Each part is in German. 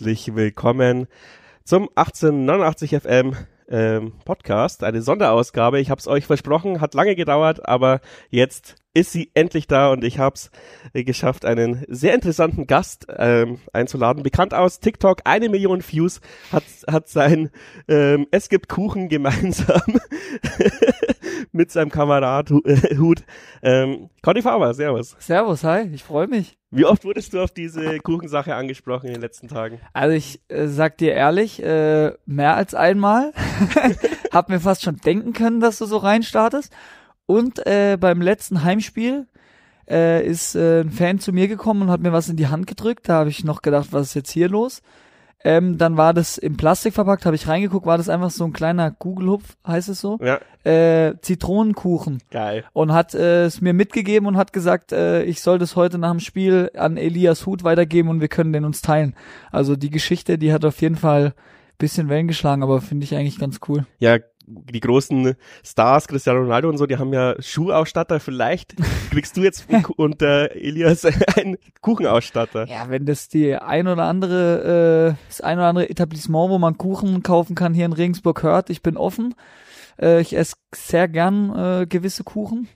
herzlich willkommen zum 1889 FM ähm, Podcast, eine Sonderausgabe. Ich habe es euch versprochen, hat lange gedauert, aber jetzt ist sie endlich da und ich habe es geschafft, einen sehr interessanten Gast ähm, einzuladen. Bekannt aus TikTok, eine Million Views, hat, hat sein ähm, Es gibt Kuchen gemeinsam mit seinem Kamerad äh, Hut. Ähm, Conny Faber, Servus. Servus, hi, ich freue mich. Wie oft wurdest du auf diese Kuchensache angesprochen in den letzten Tagen? Also ich äh, sag dir ehrlich, äh, mehr als einmal. Hab mir fast schon denken können, dass du so reinstartest. Und äh, beim letzten Heimspiel äh, ist äh, ein Fan zu mir gekommen und hat mir was in die Hand gedrückt. Da habe ich noch gedacht, was ist jetzt hier los? Ähm, dann war das im Plastik verpackt, habe ich reingeguckt, war das einfach so ein kleiner Kugelhupf, heißt es so? Ja. Äh, Zitronenkuchen. Geil. Und hat äh, es mir mitgegeben und hat gesagt, äh, ich soll das heute nach dem Spiel an Elias Hut weitergeben und wir können den uns teilen. Also die Geschichte, die hat auf jeden Fall bisschen Wellen geschlagen, aber finde ich eigentlich ganz cool. Ja, die großen Stars, Cristiano Ronaldo und so, die haben ja Schuhausstatter. Vielleicht kriegst du jetzt unter äh, Elias einen Kuchenausstatter. Ja, wenn das die ein oder andere, äh, das ein oder andere Etablissement, wo man Kuchen kaufen kann, hier in Regensburg hört, ich bin offen. Äh, ich esse sehr gern äh, gewisse Kuchen.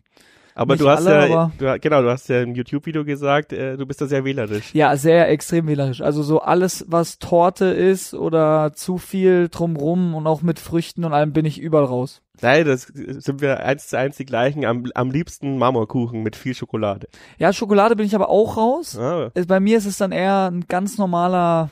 Aber Nicht du hast alle, ja, du, genau, du hast ja im YouTube-Video gesagt, äh, du bist da sehr wählerisch. Ja, sehr extrem wählerisch. Also so alles, was Torte ist oder zu viel drumrum und auch mit Früchten und allem bin ich überall raus. Nein, das sind wir eins zu eins die gleichen. Am, am liebsten Marmorkuchen mit viel Schokolade. Ja, Schokolade bin ich aber auch raus. Ah. Äh, bei mir ist es dann eher ein ganz normaler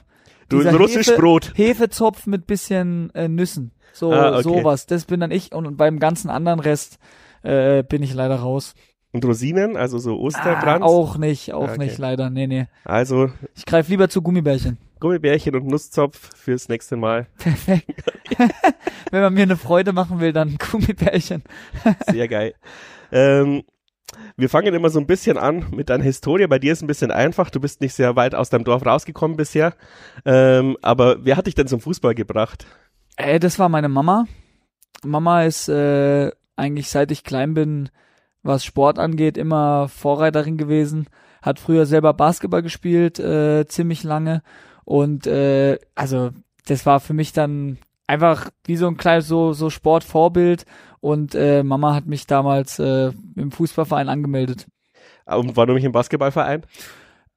Du ein russisch Hefe, Brot. Hefezopf mit bisschen äh, Nüssen. So ah, okay. sowas. Das bin dann ich und beim ganzen anderen Rest äh, bin ich leider raus. Und Rosinen, also so Osterbrand? Ah, auch nicht, auch ah, okay. nicht, leider. Nee, nee. Also. Ich greife lieber zu Gummibärchen. Gummibärchen und Nusszopf fürs nächste Mal. Perfekt. Wenn man mir eine Freude machen will, dann Gummibärchen. Sehr geil. Ähm, wir fangen immer so ein bisschen an mit deiner Historie. Bei dir ist es ein bisschen einfach. Du bist nicht sehr weit aus deinem Dorf rausgekommen bisher. Ähm, aber wer hat dich denn zum Fußball gebracht? Äh, das war meine Mama. Mama ist äh, eigentlich seit ich klein bin, was Sport angeht, immer Vorreiterin gewesen. Hat früher selber Basketball gespielt, äh, ziemlich lange. Und äh, also das war für mich dann einfach wie so ein kleines so, so Sportvorbild. Und äh, Mama hat mich damals äh, im Fußballverein angemeldet. Ah, und war du nicht im Basketballverein?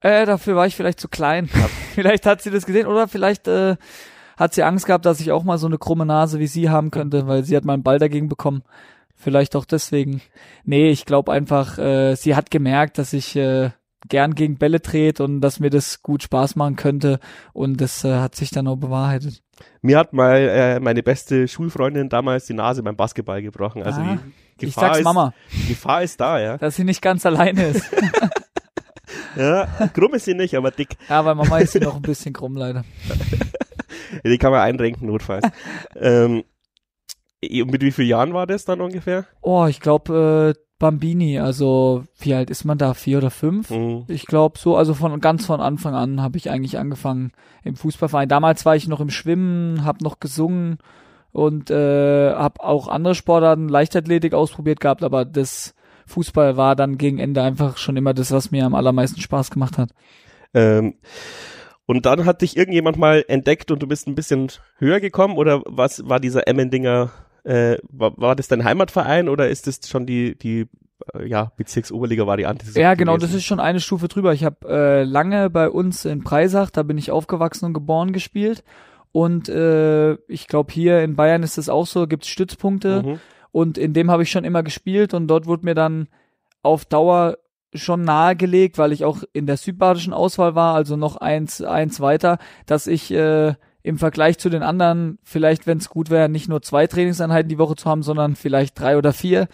Äh, dafür war ich vielleicht zu klein. vielleicht hat sie das gesehen oder vielleicht äh, hat sie Angst gehabt, dass ich auch mal so eine krumme Nase wie sie haben könnte, weil sie hat mal einen Ball dagegen bekommen. Vielleicht auch deswegen. Nee, ich glaube einfach, äh, sie hat gemerkt, dass ich äh, gern gegen Bälle dreht und dass mir das gut Spaß machen könnte. Und das äh, hat sich dann auch bewahrheitet. Mir hat mal äh, meine beste Schulfreundin damals die Nase beim Basketball gebrochen. Also ah, die Gefahr, ich sag's, ist, Mama, Gefahr ist da, ja. Dass sie nicht ganz alleine ist. ja, krumm ist sie nicht, aber dick. Ja, bei Mama ist sie noch ein bisschen krumm, leider. die kann man einrenken, notfalls. ähm, mit wie vielen Jahren war das dann ungefähr? Oh, ich glaube, äh, Bambini, also wie alt ist man da? Vier oder fünf? Mhm. Ich glaube so, also von ganz von Anfang an habe ich eigentlich angefangen im Fußballverein. Damals war ich noch im Schwimmen, habe noch gesungen und äh, habe auch andere Sportarten, Leichtathletik ausprobiert gehabt, aber das Fußball war dann gegen Ende einfach schon immer das, was mir am allermeisten Spaß gemacht hat. Ähm, und dann hat dich irgendjemand mal entdeckt und du bist ein bisschen höher gekommen oder was war dieser Emmendinger äh, war, war das dein Heimatverein oder ist das schon die, die äh, ja, Bezirksoberliga-Variante. Ja, genau, gewesen. das ist schon eine Stufe drüber. Ich habe äh, lange bei uns in Preisach, da bin ich aufgewachsen und geboren, gespielt. Und äh, ich glaube, hier in Bayern ist das auch so, gibt's Stützpunkte. Mhm. Und in dem habe ich schon immer gespielt und dort wurde mir dann auf Dauer schon nahegelegt, weil ich auch in der südbadischen Auswahl war, also noch eins, eins weiter, dass ich äh, im Vergleich zu den anderen, vielleicht, wenn es gut wäre, nicht nur zwei Trainingseinheiten die Woche zu haben, sondern vielleicht drei oder vier.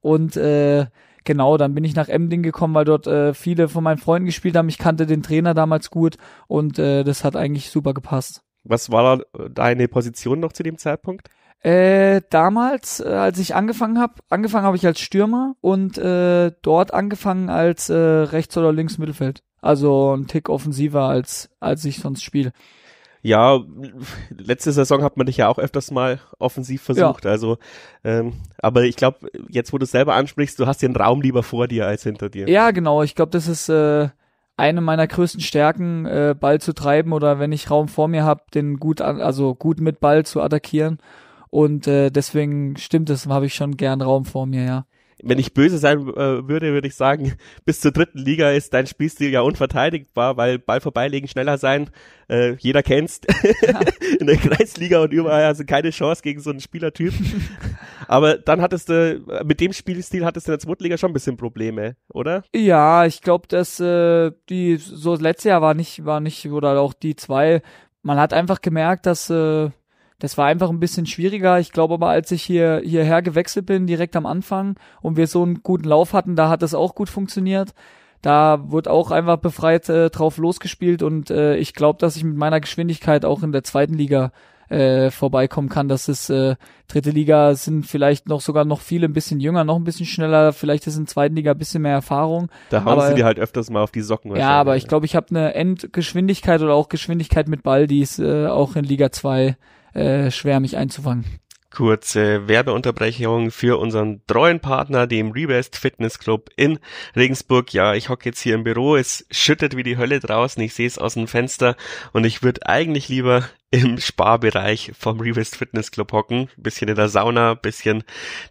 Und äh, genau, dann bin ich nach Emding gekommen, weil dort äh, viele von meinen Freunden gespielt haben. Ich kannte den Trainer damals gut und äh, das hat eigentlich super gepasst. Was war da deine Position noch zu dem Zeitpunkt? Äh, damals, äh, als ich angefangen habe, angefangen habe ich als Stürmer und äh, dort angefangen als äh, rechts oder links Mittelfeld. Also ein Tick offensiver als als ich sonst spiele. Ja, letzte Saison hat man dich ja auch öfters mal offensiv versucht. Ja. Also, ähm, aber ich glaube, jetzt wo du es selber ansprichst, du hast den Raum lieber vor dir als hinter dir. Ja, genau. Ich glaube, das ist äh, eine meiner größten Stärken, äh, Ball zu treiben oder wenn ich Raum vor mir habe, den gut, an, also gut mit Ball zu attackieren. Und äh, deswegen stimmt es, habe ich schon gern Raum vor mir, ja wenn ich böse sein äh, würde, würde ich sagen, bis zur dritten Liga ist dein Spielstil ja unverteidigbar, weil Ball vorbeilegen, schneller sein, äh, jeder kennst. Ja. In der Kreisliga und überall also keine Chance gegen so einen Spielertyp. Aber dann hattest du, äh, mit dem Spielstil hattest du in der zweiten Liga schon ein bisschen Probleme, oder? Ja, ich glaube, dass äh, die, so das letzte Jahr war nicht, war nicht, oder auch die zwei, man hat einfach gemerkt, dass äh, das war einfach ein bisschen schwieriger. Ich glaube aber, als ich hier, hierher gewechselt bin, direkt am Anfang und wir so einen guten Lauf hatten, da hat das auch gut funktioniert. Da wurde auch einfach befreit äh, drauf losgespielt und äh, ich glaube, dass ich mit meiner Geschwindigkeit auch in der zweiten Liga äh, vorbeikommen kann. Das ist äh, dritte Liga sind vielleicht noch sogar noch viele ein bisschen jünger, noch ein bisschen schneller. Vielleicht ist in zweiten Liga ein bisschen mehr Erfahrung. Da hauen aber, sie dir halt öfters mal auf die Socken. Ja, aber ich glaube, ich habe eine Endgeschwindigkeit oder auch Geschwindigkeit mit Ball, die ist äh, auch in Liga 2 äh, schwer, mich einzufangen. Kurze Werbeunterbrechung für unseren treuen Partner, dem Rebest Fitness Club in Regensburg. Ja, ich hocke jetzt hier im Büro, es schüttet wie die Hölle draußen, ich sehe es aus dem Fenster und ich würde eigentlich lieber im Sparbereich vom Revest Fitness Club hocken, bisschen in der Sauna, bisschen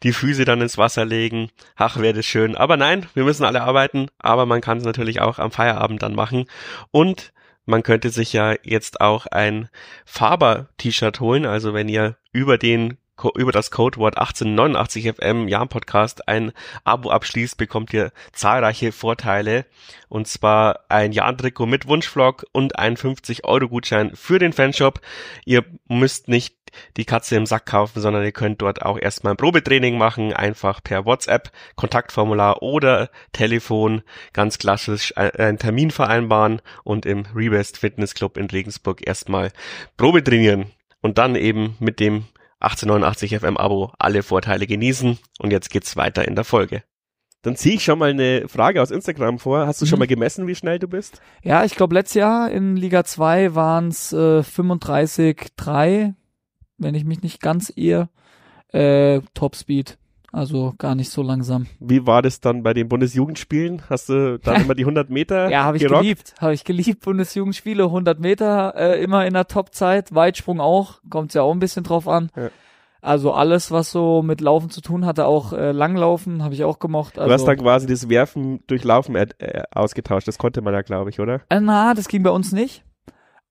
die Füße dann ins Wasser legen. Ach, wäre das schön. Aber nein, wir müssen alle arbeiten, aber man kann es natürlich auch am Feierabend dann machen und man könnte sich ja jetzt auch ein Faber-T-Shirt holen. Also wenn ihr über den über das Codewort 1889 FM Jahr Podcast ein Abo abschließt, bekommt ihr zahlreiche Vorteile. Und zwar ein Jahr-Trikot mit Wunschvlog und einen 50 Euro Gutschein für den Fanshop. Ihr müsst nicht die Katze im Sack kaufen, sondern ihr könnt dort auch erstmal ein Probetraining machen, einfach per WhatsApp, Kontaktformular oder Telefon, ganz klassisch äh, einen Termin vereinbaren und im Rebest Fitness Club in Regensburg erstmal Probetrainieren und dann eben mit dem 1889 FM Abo alle Vorteile genießen und jetzt geht's weiter in der Folge. Dann ziehe ich schon mal eine Frage aus Instagram vor. Hast du schon mhm. mal gemessen, wie schnell du bist? Ja, ich glaube, letztes Jahr in Liga 2 waren es äh, 35,3 wenn ich mich nicht ganz eher äh, Topspeed. Also gar nicht so langsam. Wie war das dann bei den Bundesjugendspielen? Hast du da immer die 100 Meter? ja, habe ich gerockt? geliebt. Habe ich geliebt. Bundesjugendspiele, 100 Meter, äh, immer in der Topzeit. Weitsprung auch, kommt ja auch ein bisschen drauf an. Ja. Also alles, was so mit Laufen zu tun hatte, auch äh, Langlaufen, habe ich auch gemocht. Also, du hast also dann quasi das Werfen durch Laufen äh, äh ausgetauscht. Das konnte man ja, glaube ich, oder? Äh, na, das ging bei uns nicht.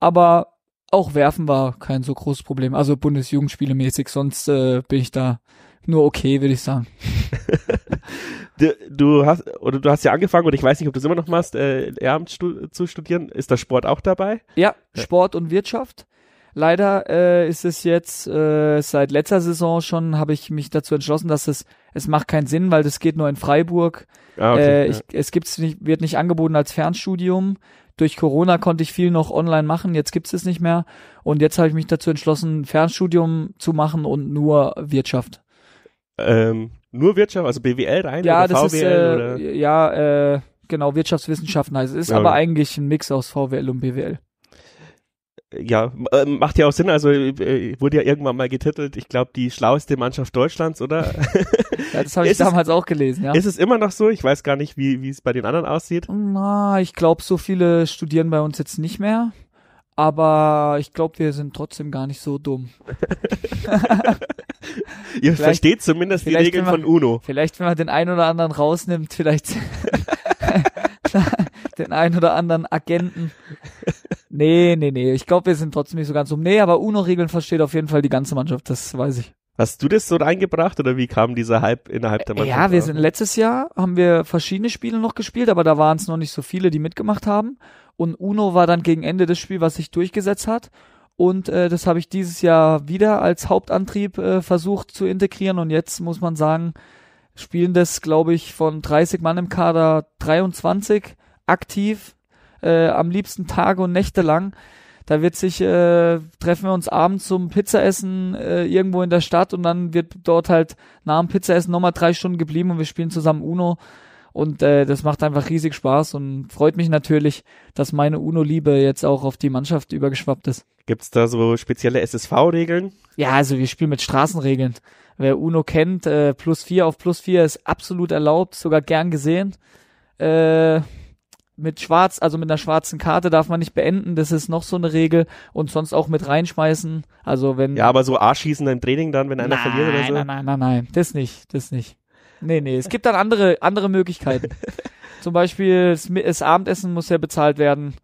Aber auch werfen war kein so großes Problem. Also Bundesjugendspiele mäßig, sonst äh, bin ich da nur okay, würde ich sagen. du, du, hast oder du hast ja angefangen und ich weiß nicht, ob du es immer noch machst, äh, Lehramt stu zu studieren. Ist da Sport auch dabei? Ja, ja. Sport und Wirtschaft. Leider äh, ist es jetzt äh, seit letzter Saison schon, habe ich mich dazu entschlossen, dass es es macht keinen Sinn, weil das geht nur in Freiburg. Ah, okay, äh, ich, ja. Es gibt's nicht, wird nicht angeboten als Fernstudium. Durch Corona konnte ich viel noch online machen, jetzt gibt's es nicht mehr. Und jetzt habe ich mich dazu entschlossen, Fernstudium zu machen und nur Wirtschaft. Ähm, nur Wirtschaft, also BWL rein ja, oder das VWL? Ist, äh, oder? Ja, äh, genau, Wirtschaftswissenschaften heißt es. Ist ja. aber eigentlich ein Mix aus VWL und BWL ja, ähm, macht ja auch Sinn. Also äh, wurde ja irgendwann mal getitelt, ich glaube, die schlaueste Mannschaft Deutschlands, oder? Ja, das habe ich ist damals es, auch gelesen, ja. Ist es immer noch so? Ich weiß gar nicht, wie, wie es bei den anderen aussieht. Na, ich glaube, so viele studieren bei uns jetzt nicht mehr. Aber ich glaube, wir sind trotzdem gar nicht so dumm. Ihr vielleicht, versteht zumindest die Regeln man, von UNO. Vielleicht, wenn man den einen oder anderen rausnimmt, vielleicht den einen oder anderen Agenten. Nee, nee, nee. Ich glaube, wir sind trotzdem nicht so ganz dumm. Nee, aber UNO-Regeln versteht auf jeden Fall die ganze Mannschaft, das weiß ich. Hast du das so reingebracht oder wie kam dieser Hype innerhalb der Mannschaft? Ja, wir sind letztes Jahr haben wir verschiedene Spiele noch gespielt, aber da waren es noch nicht so viele, die mitgemacht haben. Und Uno war dann gegen Ende des Spiels, was sich durchgesetzt hat. Und äh, das habe ich dieses Jahr wieder als Hauptantrieb äh, versucht zu integrieren. Und jetzt muss man sagen, spielen das, glaube ich, von 30 Mann im Kader 23 aktiv, äh, am liebsten Tage und Nächte lang da wird sich, äh, treffen wir uns abends zum Pizzaessen äh, irgendwo in der Stadt und dann wird dort halt nach dem Pizzaessen nochmal drei Stunden geblieben und wir spielen zusammen Uno. Und äh, das macht einfach riesig Spaß und freut mich natürlich, dass meine UNO-Liebe jetzt auch auf die Mannschaft übergeschwappt ist. Gibt's da so spezielle SSV-Regeln? Ja, also wir spielen mit Straßenregeln. Wer UNO kennt, äh, plus vier auf plus vier ist absolut erlaubt, sogar gern gesehen. Äh, mit schwarz, also mit einer schwarzen Karte darf man nicht beenden, das ist noch so eine Regel und sonst auch mit reinschmeißen. Also wenn Ja, aber so Arschschießen im Training dann, wenn einer nein, verliert oder so. Nein, nein, nein, nein, das nicht, das nicht. Nee, nee, es gibt dann andere andere Möglichkeiten. Zum Beispiel das, das, Abendessen muss ja bezahlt werden.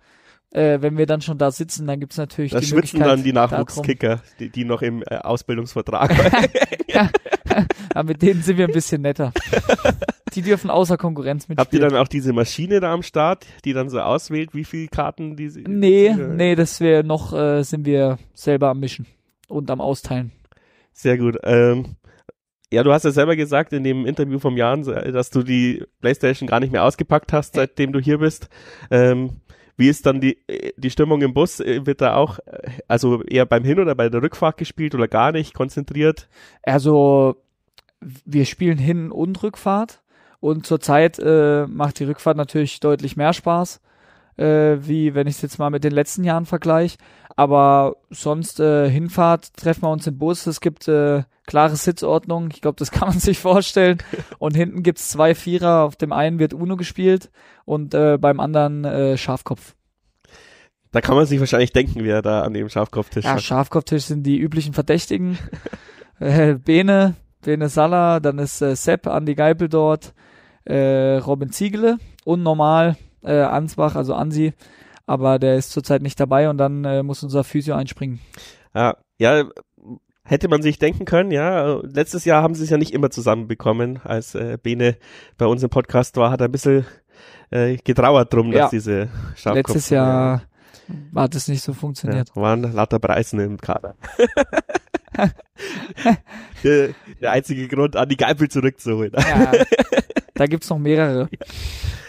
Äh, wenn wir dann schon da sitzen, dann gibt's natürlich das die schwitzen dann die Nachwuchskicker, die, die noch im äh, Ausbildungsvertrag waren. ja, aber mit denen sind wir ein bisschen netter. Die dürfen außer Konkurrenz mitspielen. Habt ihr dann auch diese Maschine da am Start, die dann so auswählt, wie viele Karten die sie. Nee, äh, nee, das wäre noch, äh, sind wir selber am Mischen und am Austeilen. Sehr gut. Ähm, ja, du hast ja selber gesagt in dem Interview vom Jan, äh, dass du die Playstation gar nicht mehr ausgepackt hast, seitdem du hier bist. Ähm, wie ist dann die, äh, die Stimmung im Bus? Äh, wird da auch, also eher beim Hin- oder bei der Rückfahrt gespielt oder gar nicht konzentriert? Also, wir spielen Hin- und Rückfahrt. Und zurzeit äh, macht die Rückfahrt natürlich deutlich mehr Spaß, äh, wie wenn ich es jetzt mal mit den letzten Jahren vergleiche. Aber sonst äh, Hinfahrt, treffen wir uns im Bus. Es gibt äh, klare Sitzordnung. Ich glaube, das kann man sich vorstellen. Und hinten gibt's zwei Vierer. Auf dem einen wird Uno gespielt und äh, beim anderen äh, Schafkopf. Da kann man sich wahrscheinlich denken, wer da an dem Schafkopftisch ist. Ja, Schafkopftisch sind die üblichen Verdächtigen. äh, Bene, Bene Salah, dann ist äh, Sepp, Andi Geipel dort, äh, Robin Ziegele und normal äh, Ansbach, also Ansi, aber der ist zurzeit nicht dabei und dann äh, muss unser Physio einspringen. Ja, ja, hätte man sich denken können, ja. Letztes Jahr haben sie es ja nicht immer zusammenbekommen. Als äh, Bene bei uns im Podcast war, hat er ein bisschen äh, getrauert drum, ja. dass diese Schafkopf... Letztes Jahr ja. hat es nicht so funktioniert. Ja, waren lauter Preisen im Kader. der, der, einzige Grund, an die Geipel zurückzuholen. Ja. Da gibt's noch mehrere.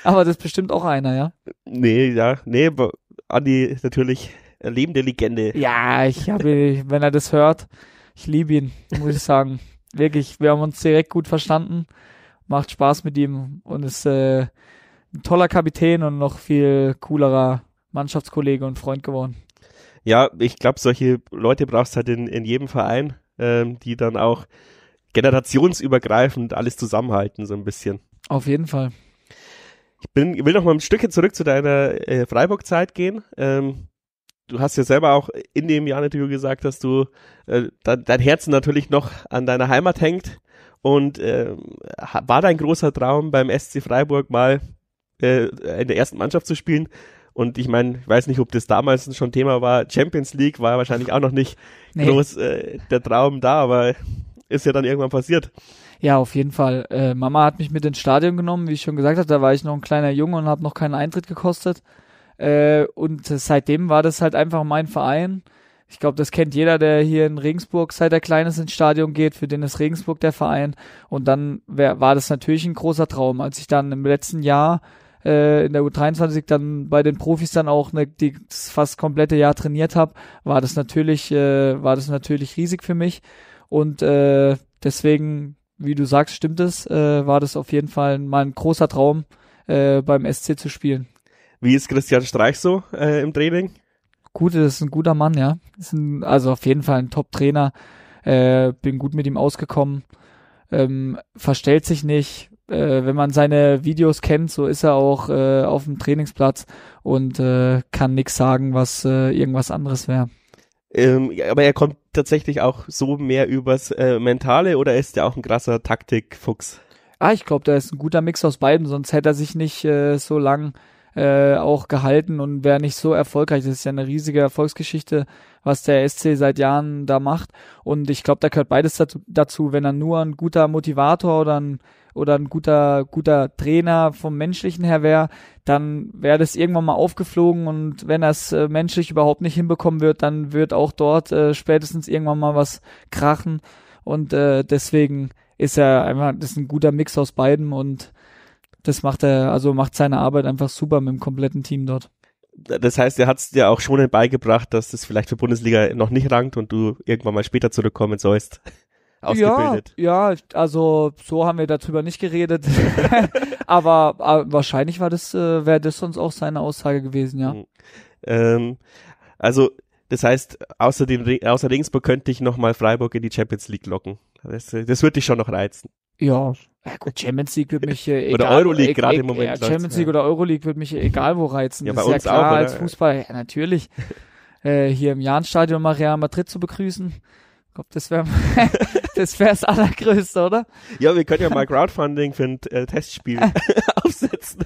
Aber das ist bestimmt auch einer, ja? Nee, ja, nee, aber Andi ist natürlich eine lebende Legende. Ja, ich habe, wenn er das hört, ich liebe ihn, muss ich sagen. Wirklich, wir haben uns direkt gut verstanden. Macht Spaß mit ihm und ist äh, ein toller Kapitän und noch viel coolerer Mannschaftskollege und Freund geworden. Ja, ich glaube, solche Leute brauchst halt in, in jedem Verein, ähm, die dann auch generationsübergreifend alles zusammenhalten, so ein bisschen. Auf jeden Fall. Ich bin, will noch mal ein Stückchen zurück zu deiner äh, Freiburg-Zeit gehen. Ähm, du hast ja selber auch in dem jahr natürlich gesagt, dass du äh, dein, dein Herz natürlich noch an deiner Heimat hängt. Und äh, war dein großer Traum beim SC Freiburg mal äh, in der ersten Mannschaft zu spielen? Und ich meine, ich weiß nicht, ob das damals schon Thema war. Champions League war wahrscheinlich auch noch nicht nee. groß äh, der Traum da, aber ist ja dann irgendwann passiert. Ja, auf jeden Fall. Äh, Mama hat mich mit ins Stadion genommen, wie ich schon gesagt habe. Da war ich noch ein kleiner Junge und habe noch keinen Eintritt gekostet. Äh, und seitdem war das halt einfach mein Verein. Ich glaube, das kennt jeder, der hier in Regensburg seit er kleines ins Stadion geht. Für den ist Regensburg der Verein. Und dann wär, war das natürlich ein großer Traum, als ich dann im letzten Jahr äh, in der U23 dann bei den Profis dann auch ne, die, das fast komplette Jahr trainiert habe, war das natürlich äh, war das natürlich riesig für mich. Und äh, deswegen wie du sagst, stimmt es, äh, war das auf jeden Fall mal ein großer Traum, äh, beim SC zu spielen. Wie ist Christian Streich so äh, im Training? Gut, das ist ein guter Mann, ja. Ist ein, also auf jeden Fall ein Top-Trainer. Äh, bin gut mit ihm ausgekommen. Ähm, verstellt sich nicht. Äh, wenn man seine Videos kennt, so ist er auch äh, auf dem Trainingsplatz und äh, kann nix sagen, was äh, irgendwas anderes wäre. Ähm, aber er kommt tatsächlich auch so mehr übers äh, Mentale oder ist der auch ein krasser Taktikfuchs? Ah, ich glaube, der ist ein guter Mix aus beiden, sonst hätte er sich nicht äh, so lang äh, auch gehalten und wäre nicht so erfolgreich. Das ist ja eine riesige Erfolgsgeschichte, was der SC seit Jahren da macht. Und ich glaube, da gehört beides dazu, wenn er nur ein guter Motivator oder ein oder ein guter, guter Trainer vom menschlichen her wäre, dann wäre das irgendwann mal aufgeflogen und wenn das äh, menschlich überhaupt nicht hinbekommen wird, dann wird auch dort äh, spätestens irgendwann mal was krachen und äh, deswegen ist er einfach, das ist ein guter Mix aus beidem und das macht er, also macht seine Arbeit einfach super mit dem kompletten Team dort. Das heißt, er hat es dir auch schon beigebracht, dass das vielleicht für Bundesliga noch nicht rankt und du irgendwann mal später zurückkommen sollst ausgebildet. Ja, ja, also so haben wir darüber nicht geredet. aber, aber, äh, wahrscheinlich war das, äh, wäre das sonst auch seine Aussage gewesen, ja. Mhm. Ähm, also das heißt, außer, dem, außer Regensburg könnte ich nochmal Freiburg in die Champions League locken. Das, äh, das würde dich schon noch reizen. Ja, ja gut, Champions League würde mich äh, egal, oder Euroleague äh, gerade im e-, Moment. Ja, Champions League ja. oder Euroleague würde mich egal wo reizen. Ja, das ist uns ja klar auch, als Fußball ja, natürlich äh, hier im Jahnstadion mal Real Madrid zu begrüßen. Ich glaube, das wäre das, wär das Allergrößte, oder? Ja, wir können ja mal Crowdfunding für ein äh, Testspiel aufsetzen.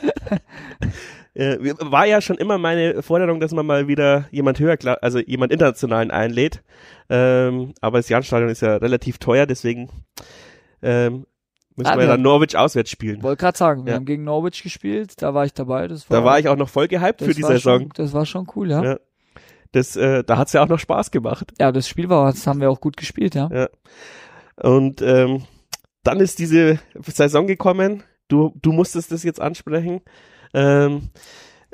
äh, war ja schon immer meine Forderung, dass man mal wieder jemand höher, also jemand internationalen einlädt. Ähm, aber das Jahnstadion ist ja relativ teuer, deswegen ähm, Müssen ah, wir ja dann Norwich auswärts spielen. Wollte gerade sagen, wir ja. haben gegen Norwich gespielt, da war ich dabei. Das war, da war ich auch noch voll gehypt für die Saison. Schon, das war schon cool, ja. ja. Das, äh, da hat's ja auch noch Spaß gemacht. Ja, das Spiel war, das haben wir auch gut gespielt, ja. ja. Und ähm, dann ist diese Saison gekommen. Du, du musstest das jetzt ansprechen. Ähm,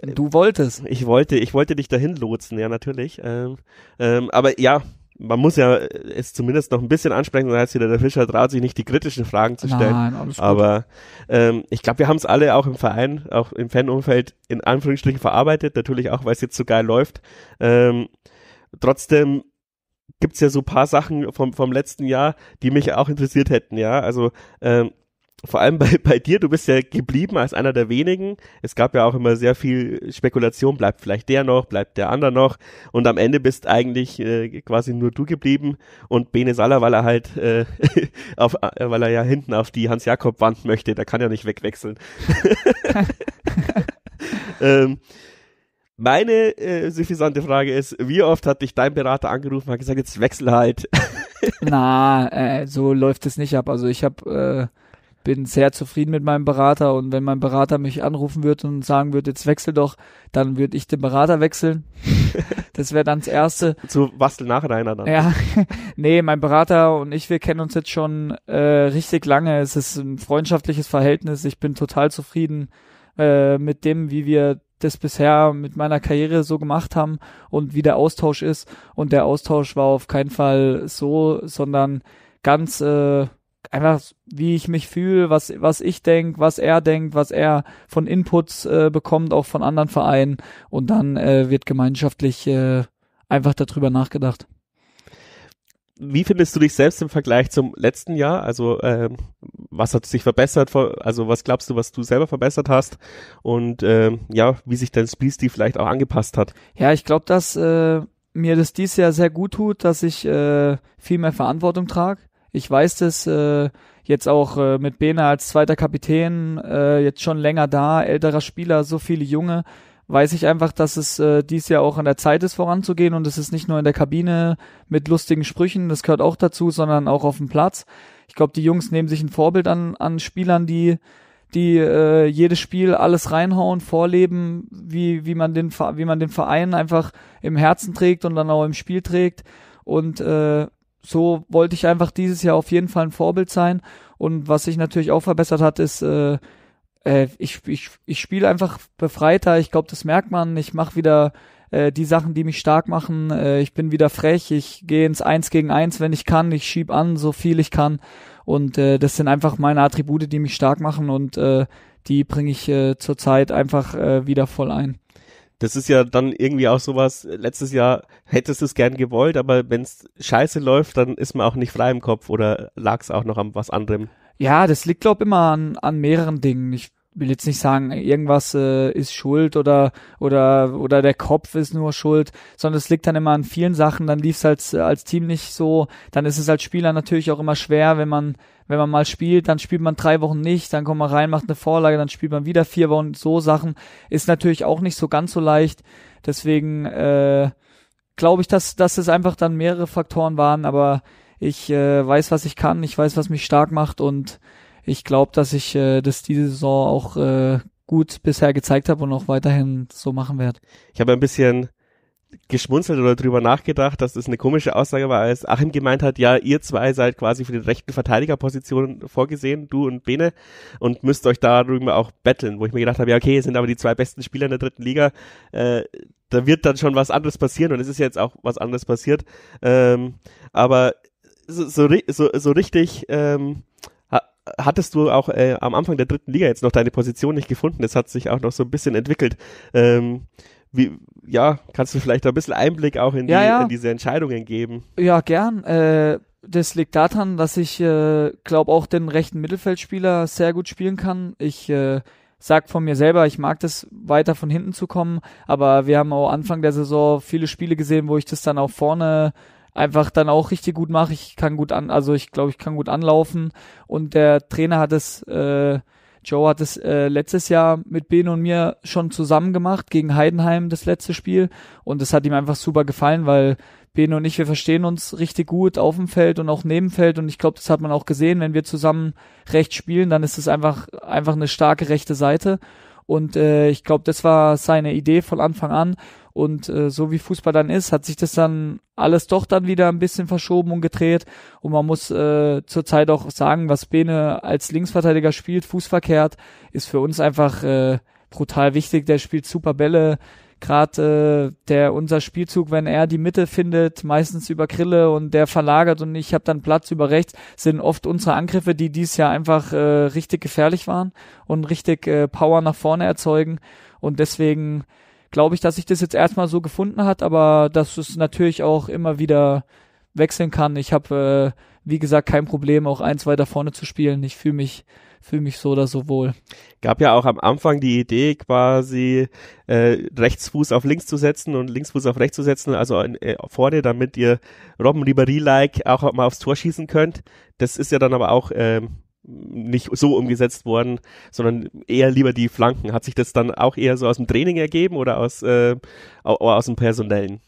du wolltest. Ich wollte, ich wollte dich dahin lotsen, ja, natürlich. Ähm, ähm, aber ja, man muss ja äh, es zumindest noch ein bisschen ansprechen, dann heißt wieder, der Fischer traut sich nicht, die kritischen Fragen zu stellen. Nein, alles gut. Aber ähm, ich glaube, wir haben es alle auch im Verein, auch im Fanumfeld in Anführungsstrichen verarbeitet, natürlich auch, weil es jetzt so geil läuft. Ähm, trotzdem gibt's ja so paar Sachen vom, vom letzten Jahr, die mich auch interessiert hätten, ja. Also ähm, vor allem bei, bei dir, du bist ja geblieben als einer der wenigen. Es gab ja auch immer sehr viel Spekulation, bleibt vielleicht der noch, bleibt der andere noch. Und am Ende bist eigentlich äh, quasi nur du geblieben und Bene Salah, weil er halt, äh, auf, äh, weil er ja hinten auf die Hans-Jakob-Wand möchte, da kann er nicht wegwechseln. ähm, meine äh, suffisante Frage ist, wie oft hat dich dein Berater angerufen und hat gesagt, jetzt wechsel halt? Na, äh, so läuft es nicht ab. Also ich habe... Äh bin sehr zufrieden mit meinem Berater und wenn mein Berater mich anrufen würde und sagen würde, jetzt wechsel doch, dann würde ich den Berater wechseln. das wäre dann das Erste. Zu basteln dann. Ja, nee, mein Berater und ich, wir kennen uns jetzt schon äh, richtig lange. Es ist ein freundschaftliches Verhältnis. Ich bin total zufrieden äh, mit dem, wie wir das bisher mit meiner Karriere so gemacht haben und wie der Austausch ist. Und der Austausch war auf keinen Fall so, sondern ganz... Äh, einfach wie ich mich fühle, was was ich denke, was er denkt, was er von Inputs äh, bekommt, auch von anderen Vereinen und dann äh, wird gemeinschaftlich äh, einfach darüber nachgedacht. Wie findest du dich selbst im Vergleich zum letzten Jahr? Also ähm, was hat sich verbessert? Also was glaubst du, was du selber verbessert hast? Und ähm, ja, wie sich dein Spielstil vielleicht auch angepasst hat? Ja, ich glaube, dass äh, mir das dies Jahr sehr gut tut, dass ich äh, viel mehr Verantwortung trage ich weiß das äh, jetzt auch äh, mit Bena als zweiter Kapitän, äh, jetzt schon länger da, älterer Spieler, so viele junge, weiß ich einfach, dass es äh, dies Jahr auch an der Zeit ist, voranzugehen und es ist nicht nur in der Kabine mit lustigen Sprüchen, das gehört auch dazu, sondern auch auf dem Platz. Ich glaube, die Jungs nehmen sich ein Vorbild an, an Spielern, die die äh, jedes Spiel alles reinhauen, vorleben, wie, wie, man den, wie man den Verein einfach im Herzen trägt und dann auch im Spiel trägt. Und äh, so wollte ich einfach dieses Jahr auf jeden Fall ein Vorbild sein. Und was sich natürlich auch verbessert hat, ist, äh, äh, ich, ich, ich spiele einfach befreiter. Ich glaube, das merkt man. Ich mache wieder äh, die Sachen, die mich stark machen. Äh, ich bin wieder frech. Ich gehe ins Eins gegen Eins, wenn ich kann. Ich schieb an, so viel ich kann. Und äh, das sind einfach meine Attribute, die mich stark machen. Und äh, die bringe ich äh, zurzeit einfach äh, wieder voll ein das ist ja dann irgendwie auch sowas, äh, letztes Jahr hättest du es gern gewollt, aber wenn es scheiße läuft, dann ist man auch nicht frei im Kopf oder lag es auch noch an was anderem? Ja, das liegt, glaube ich, immer an, an mehreren Dingen. Ich will jetzt nicht sagen, irgendwas äh, ist schuld oder oder oder der Kopf ist nur schuld, sondern es liegt dann immer an vielen Sachen. Dann lief es als als Team nicht so, dann ist es als Spieler natürlich auch immer schwer, wenn man wenn man mal spielt, dann spielt man drei Wochen nicht, dann kommt man rein, macht eine Vorlage, dann spielt man wieder vier Wochen. So Sachen ist natürlich auch nicht so ganz so leicht. Deswegen äh, glaube ich, dass dass es einfach dann mehrere Faktoren waren, aber ich äh, weiß, was ich kann, ich weiß, was mich stark macht und ich glaube, dass ich äh, das diese Saison auch äh, gut bisher gezeigt habe und auch weiterhin so machen werde. Ich habe ein bisschen geschmunzelt oder drüber nachgedacht, dass das eine komische Aussage war, als Achim gemeint hat, ja, ihr zwei seid quasi für die rechten Verteidigerpositionen vorgesehen, du und Bene, und müsst euch darüber auch betteln, wo ich mir gedacht habe, ja, okay, sind aber die zwei besten Spieler in der dritten Liga, äh, da wird dann schon was anderes passieren, und es ist jetzt auch was anderes passiert, ähm, aber so, so, so, so richtig, ähm, hattest du auch äh, am Anfang der dritten Liga jetzt noch deine Position nicht gefunden. Es hat sich auch noch so ein bisschen entwickelt. Ähm, wie, ja, kannst du vielleicht ein bisschen Einblick auch in, die, ja, ja. in diese Entscheidungen geben? Ja, gern. Äh, das liegt daran, dass ich, äh, glaube auch den rechten Mittelfeldspieler sehr gut spielen kann. Ich äh, sag von mir selber, ich mag das weiter von hinten zu kommen, aber wir haben auch Anfang der Saison viele Spiele gesehen, wo ich das dann auch vorne einfach dann auch richtig gut mache. Ich kann gut an, also ich glaube, ich kann gut anlaufen. Und der Trainer hat es, äh, Joe hat es äh, letztes Jahr mit Ben und mir schon zusammen gemacht gegen Heidenheim das letzte Spiel. Und das hat ihm einfach super gefallen, weil Ben und ich, wir verstehen uns richtig gut auf dem Feld und auch neben Feld. Und ich glaube, das hat man auch gesehen, wenn wir zusammen rechts spielen, dann ist es einfach, einfach eine starke rechte Seite. Und äh, ich glaube, das war seine Idee von Anfang an. Und äh, so wie Fußball dann ist, hat sich das dann alles doch dann wieder ein bisschen verschoben und gedreht. Und man muss äh, zurzeit auch sagen, was Bene als Linksverteidiger spielt, fußverkehrt, ist für uns einfach äh, brutal wichtig. Der spielt super Bälle. Gerade äh, der unser Spielzug, wenn er die Mitte findet, meistens über Grille und der verlagert und ich habe dann Platz über rechts, sind oft unsere Angriffe, die dies Jahr einfach äh, richtig gefährlich waren und richtig äh, Power nach vorne erzeugen. Und deswegen glaube ich, dass ich das jetzt erstmal so gefunden hat, aber dass es natürlich auch immer wieder wechseln kann. Ich habe, äh, wie gesagt, kein Problem, auch eins weiter vorne zu spielen. Ich fühle mich fühle mich so oder so wohl. Gab ja auch am Anfang die Idee, quasi äh, Rechtsfuß auf links zu setzen und Linksfuß auf rechts zu setzen, also äh, vorne, damit ihr Robben ribery like auch mal aufs Tor schießen könnt. Das ist ja dann aber auch ähm, nicht so umgesetzt worden, sondern eher lieber die Flanken. Hat sich das dann auch eher so aus dem Training ergeben oder aus, äh, aus dem personellen?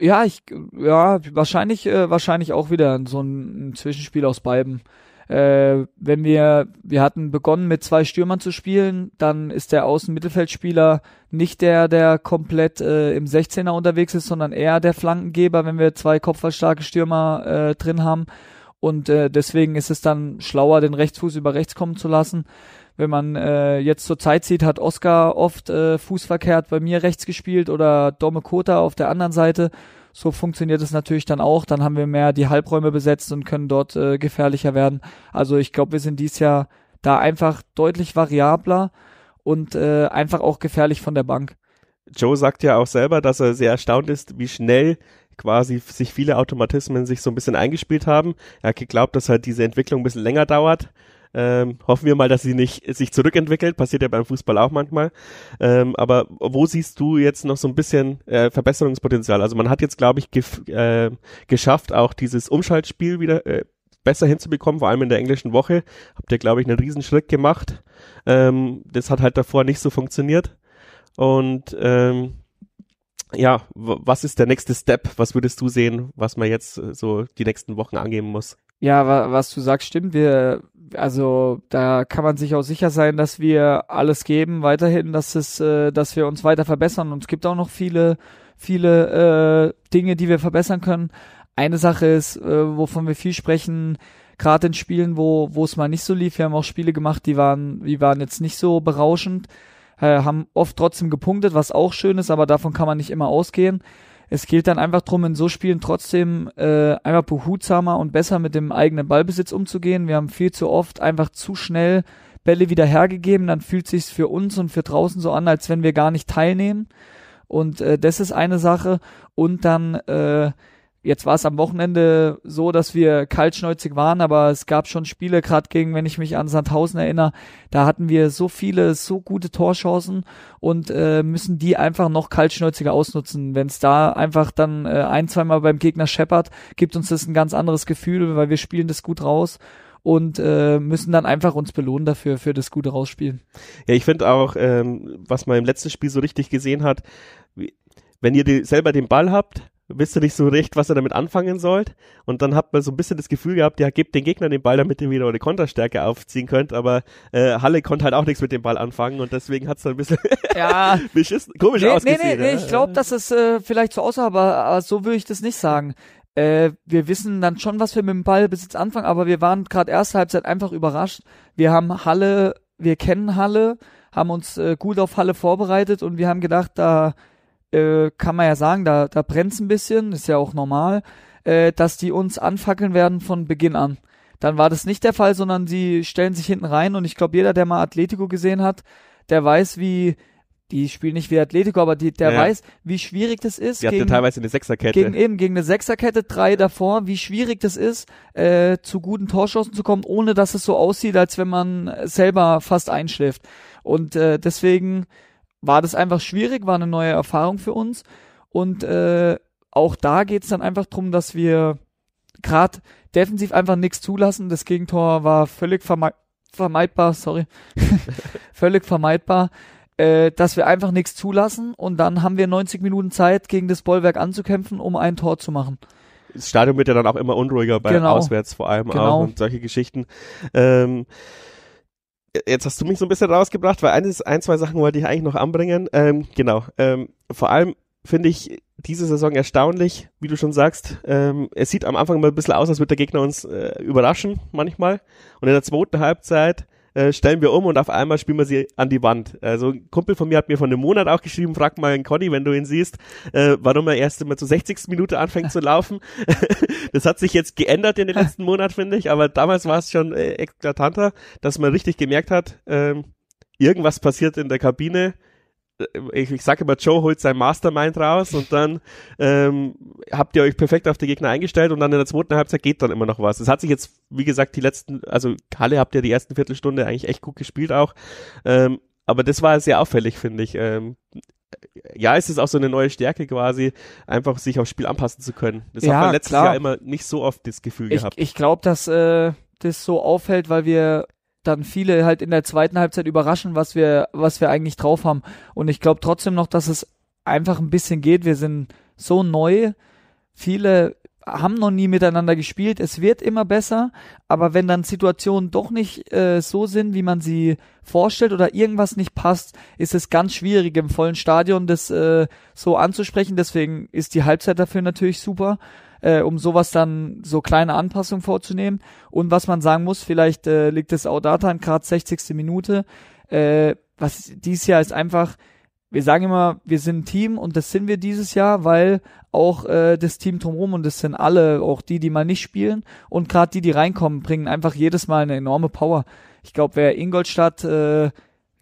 Ja, ich, ja, wahrscheinlich, äh, wahrscheinlich auch wieder so ein, ein Zwischenspiel aus beiden. Äh, wenn wir, wir hatten begonnen mit zwei Stürmern zu spielen, dann ist der Außenmittelfeldspieler nicht der, der komplett äh, im 16er unterwegs ist, sondern eher der Flankengeber, wenn wir zwei kopfballstarke Stürmer äh, drin haben. Und äh, deswegen ist es dann schlauer, den Rechtsfuß über rechts kommen zu lassen. Wenn man äh, jetzt zur Zeit sieht, hat Oscar oft äh, fußverkehrt bei mir rechts gespielt oder Domme Kota auf der anderen Seite. So funktioniert es natürlich dann auch. Dann haben wir mehr die Halbräume besetzt und können dort äh, gefährlicher werden. Also ich glaube, wir sind dieses Jahr da einfach deutlich variabler und äh, einfach auch gefährlich von der Bank. Joe sagt ja auch selber, dass er sehr erstaunt ist, wie schnell quasi sich viele Automatismen sich so ein bisschen eingespielt haben. Er hat geglaubt, dass halt diese Entwicklung ein bisschen länger dauert. Ähm, hoffen wir mal, dass sie nicht sich zurückentwickelt. Passiert ja beim Fußball auch manchmal. Ähm, aber wo siehst du jetzt noch so ein bisschen äh, Verbesserungspotenzial? Also man hat jetzt, glaube ich, äh, geschafft, auch dieses Umschaltspiel wieder äh, besser hinzubekommen, vor allem in der englischen Woche. Habt ihr, glaube ich, einen Riesenschritt gemacht. Ähm, das hat halt davor nicht so funktioniert. Und ähm, ja, was ist der nächste Step? Was würdest du sehen, was man jetzt äh, so die nächsten Wochen angeben muss? Ja, wa was du sagst, stimmt. Wir, also da kann man sich auch sicher sein, dass wir alles geben weiterhin, dass es, äh, dass wir uns weiter verbessern. Und es gibt auch noch viele, viele äh, Dinge, die wir verbessern können. Eine Sache ist, äh, wovon wir viel sprechen, gerade in Spielen, wo wo es mal nicht so lief. Wir haben auch Spiele gemacht, die waren, die waren jetzt nicht so berauschend äh, haben oft trotzdem gepunktet, was auch schön ist, aber davon kann man nicht immer ausgehen. Es gilt dann einfach drum, in so Spielen trotzdem äh, einfach behutsamer und besser mit dem eigenen Ballbesitz umzugehen. Wir haben viel zu oft einfach zu schnell Bälle wieder hergegeben, dann fühlt sich's für uns und für draußen so an, als wenn wir gar nicht teilnehmen. Und äh, das ist eine Sache. Und dann äh, Jetzt war es am Wochenende so, dass wir kaltschneuzig waren, aber es gab schon Spiele, gerade gegen, wenn ich mich an Sandhausen erinnere, da hatten wir so viele, so gute Torchancen und äh, müssen die einfach noch kaltschneuziger ausnutzen. Wenn es da einfach dann äh, ein, zweimal beim Gegner scheppert, gibt uns das ein ganz anderes Gefühl, weil wir spielen das gut raus und äh, müssen dann einfach uns belohnen dafür, für das gute Rausspielen. Ja, ich finde auch, ähm, was man im letzten Spiel so richtig gesehen hat, wie, wenn ihr die, selber den Ball habt, wisst ihr nicht so recht, was ihr damit anfangen sollt. Und dann habt man so ein bisschen das Gefühl gehabt, ja, gebt den Gegner den Ball, damit ihr wieder eure Konterstärke aufziehen könnt. Aber äh, Halle konnte halt auch nichts mit dem Ball anfangen und deswegen hat es dann ein bisschen ja. beschissen, komisch nee, ausgesehen. Nee, nee, nee, ja. ich glaube, dass es äh, vielleicht so aussah, aber, aber so würde ich das nicht sagen. Äh, wir wissen dann schon, was wir mit dem Ballbesitz anfangen, aber wir waren gerade erste Halbzeit einfach überrascht. Wir haben Halle, wir kennen Halle, haben uns äh, gut auf Halle vorbereitet und wir haben gedacht, da äh, kann man ja sagen, da, da es ein bisschen, ist ja auch normal, äh, dass die uns anfackeln werden von Beginn an. Dann war das nicht der Fall, sondern sie stellen sich hinten rein und ich glaube, jeder, der mal Atletico gesehen hat, der weiß, wie die spielen nicht wie Atletico, aber die, der ja. weiß, wie schwierig das ist. Die gegen, teilweise eine Sechserkette. Gegen eben, gegen eine Sechserkette, drei davor, wie schwierig das ist, äh, zu guten Torschancen zu kommen, ohne dass es so aussieht, als wenn man selber fast einschläft. Und äh, deswegen war das einfach schwierig, war eine neue Erfahrung für uns. Und äh, auch da geht's dann einfach drum, dass wir gerade defensiv einfach nichts zulassen. Das Gegentor war völlig verme vermeidbar, sorry, völlig vermeidbar, äh, dass wir einfach nichts zulassen und dann haben wir 90 Minuten Zeit, gegen das Bollwerk anzukämpfen, um ein Tor zu machen. Das Stadion wird ja dann auch immer unruhiger bei genau. Auswärts vor allem genau. auch und solche Geschichten. Ähm, jetzt hast du mich so ein bisschen rausgebracht, weil eines, ein, zwei Sachen wollte ich eigentlich noch anbringen. Ähm, genau. Ähm, vor allem finde ich diese Saison erstaunlich, wie du schon sagst. Ähm, es sieht am Anfang immer ein bisschen aus, als würde der Gegner uns äh, überraschen manchmal. Und in der zweiten Halbzeit äh, stellen wir um und auf einmal spielen wir sie an die Wand. Also ein Kumpel von mir hat mir vor einem Monat auch geschrieben, frag mal einen Conny, wenn du ihn siehst, äh, warum er erst immer zur 60. Minute anfängt zu laufen. das hat sich jetzt geändert in den letzten Monat, finde ich, aber damals war es schon äh, eklatanter, dass man richtig gemerkt hat, äh, irgendwas passiert in der Kabine ich, ich sage immer, Joe holt sein Mastermind raus und dann ähm, habt ihr euch perfekt auf die Gegner eingestellt und dann in der zweiten Halbzeit geht dann immer noch was. Es hat sich jetzt, wie gesagt, die letzten, also Halle habt ihr die ersten Viertelstunde eigentlich echt gut gespielt auch. Ähm, aber das war sehr auffällig, finde ich. Ähm, ja, es ist auch so eine neue Stärke quasi, einfach sich aufs Spiel anpassen zu können. Das ja, hat man letztes klar. Jahr immer nicht so oft das Gefühl ich, gehabt. Ich glaube, dass äh, das so auffällt, weil wir dann viele halt in der zweiten Halbzeit überraschen, was wir, was wir eigentlich drauf haben. Und ich glaube trotzdem noch, dass es einfach ein bisschen geht. Wir sind so neu. Viele haben noch nie miteinander gespielt. Es wird immer besser, aber wenn dann Situationen doch nicht äh, so sind, wie man sie vorstellt oder irgendwas nicht passt, ist es ganz schwierig im vollen Stadion das äh, so anzusprechen. Deswegen ist die Halbzeit dafür natürlich super äh, um sowas dann so kleine Anpassungen vorzunehmen. Und was man sagen muss, vielleicht äh, liegt es auch daran, gerade 60. Minute, äh, was dies Jahr ist einfach, wir sagen immer, wir sind ein Team und das sind wir dieses Jahr, weil auch äh, das Team drumherum und das sind alle, auch die, die mal nicht spielen und gerade die, die reinkommen, bringen einfach jedes Mal eine enorme Power. Ich glaube, wer Ingolstadt äh,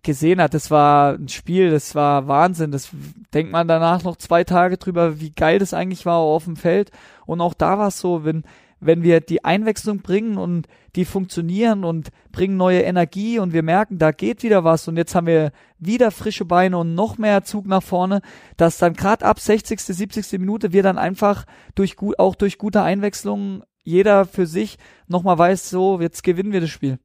gesehen hat. Das war ein Spiel, das war Wahnsinn. Das denkt man danach noch zwei Tage drüber, wie geil das eigentlich war auf dem Feld. Und auch da war es so, wenn, wenn wir die Einwechslung bringen und die funktionieren und bringen neue Energie und wir merken, da geht wieder was und jetzt haben wir wieder frische Beine und noch mehr Zug nach vorne, dass dann gerade ab 60., 70. Minute wir dann einfach durch gut, auch durch gute Einwechslungen jeder für sich nochmal weiß, so, jetzt gewinnen wir das Spiel.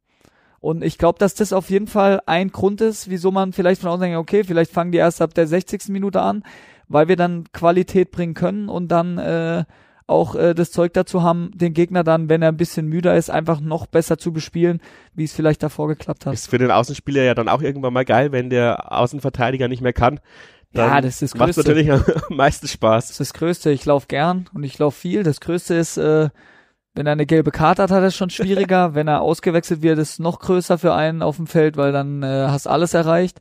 Und ich glaube, dass das auf jeden Fall ein Grund ist, wieso man vielleicht von außen denkt, okay, vielleicht fangen die erst ab der 60. Minute an, weil wir dann Qualität bringen können und dann äh, auch äh, das Zeug dazu haben, den Gegner dann, wenn er ein bisschen müder ist, einfach noch besser zu bespielen, wie es vielleicht davor geklappt hat. Ist für den Außenspieler ja dann auch irgendwann mal geil, wenn der Außenverteidiger nicht mehr kann. Dann ja, das ist das Größte. Macht natürlich am meisten Spaß. Das ist das Größte. Ich laufe gern und ich laufe viel. Das Größte ist, äh, wenn er eine gelbe Karte hat, hat er es schon schwieriger. Wenn er ausgewechselt wird, ist es noch größer für einen auf dem Feld, weil dann äh, hast alles erreicht.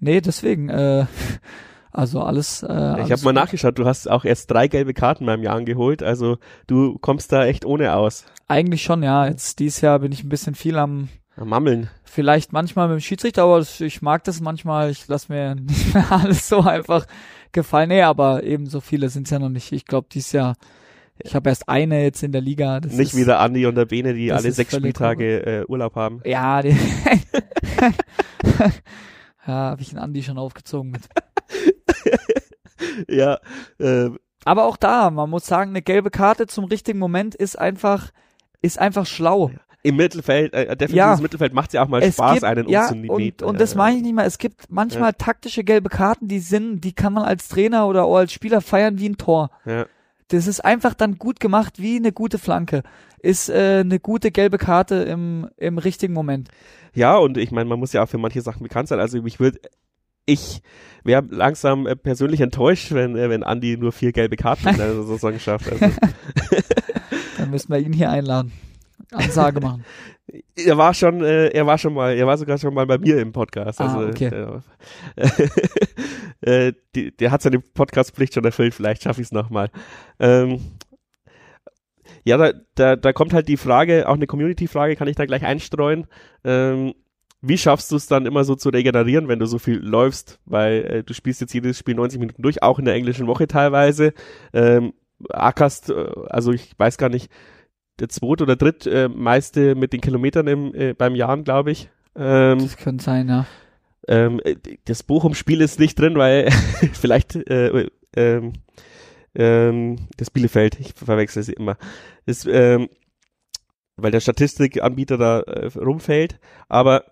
Nee, deswegen. Äh, also alles. Äh, alles ich habe mal nachgeschaut, du hast auch erst drei gelbe Karten beim Jahr angeholt, also du kommst da echt ohne aus. Eigentlich schon, ja. Jetzt dieses Jahr bin ich ein bisschen viel am, am Mammeln. Vielleicht manchmal mit dem Schiedsrichter, aber ich mag das manchmal. Ich lasse mir nicht mehr alles so einfach gefallen. Nee, aber eben so viele sind es ja noch nicht. Ich glaube, dieses Jahr ich habe erst eine jetzt in der Liga. Das Nicht ist, wieder Andi und der Bene, die alle sechs Spieltage äh, Urlaub haben. Ja, die, ja, habe ich den Andi schon aufgezogen mit. ja. Äh, Aber auch da, man muss sagen, eine gelbe Karte zum richtigen Moment ist einfach, ist einfach schlau. Ja im Mittelfeld, äh, definitiv ja. Mittelfeld macht ja auch mal es Spaß, gibt, einen ja, umzunieten. Und, und das meine ich nicht mal. Es gibt manchmal ja. taktische gelbe Karten, die sind, die kann man als Trainer oder auch als Spieler feiern wie ein Tor. Ja. Das ist einfach dann gut gemacht, wie eine gute Flanke. Ist äh, eine gute gelbe Karte im, im richtigen Moment. Ja, und ich meine, man muss ja auch für manche Sachen bekannt sein. Also ich würde ich wäre langsam äh, persönlich enttäuscht, wenn, äh, wenn Andi nur vier gelbe Karten in der Saison schafft. Also. Dann müssen wir ihn hier einladen. Ansage machen. er war schon, äh, er war schon mal, er war sogar schon mal bei mir im Podcast. Ah, also, ah, okay. Äh, äh, die, der hat seine Podcastpflicht schon erfüllt, vielleicht schaffe ich es nochmal. Ähm, ja, da, da, da kommt halt die Frage, auch eine Community-Frage kann ich da gleich einstreuen. Ähm, wie schaffst du es dann immer so zu regenerieren, wenn du so viel läufst? Weil äh, du spielst jetzt jedes Spiel 90 Minuten durch, auch in der englischen Woche teilweise. Ähm, ackerst, äh, also ich weiß gar nicht, der zweit oder drittmeiste äh, mit den Kilometern im, äh, beim Jahren, glaube ich. Ähm, das könnte sein, ja. Ähm, äh, das Bochum-Spiel ist nicht drin, weil vielleicht äh, äh, ähm, ähm, das Bielefeld, ich verwechsel sie immer, ist, ähm, weil der Statistikanbieter da äh, rumfällt. Aber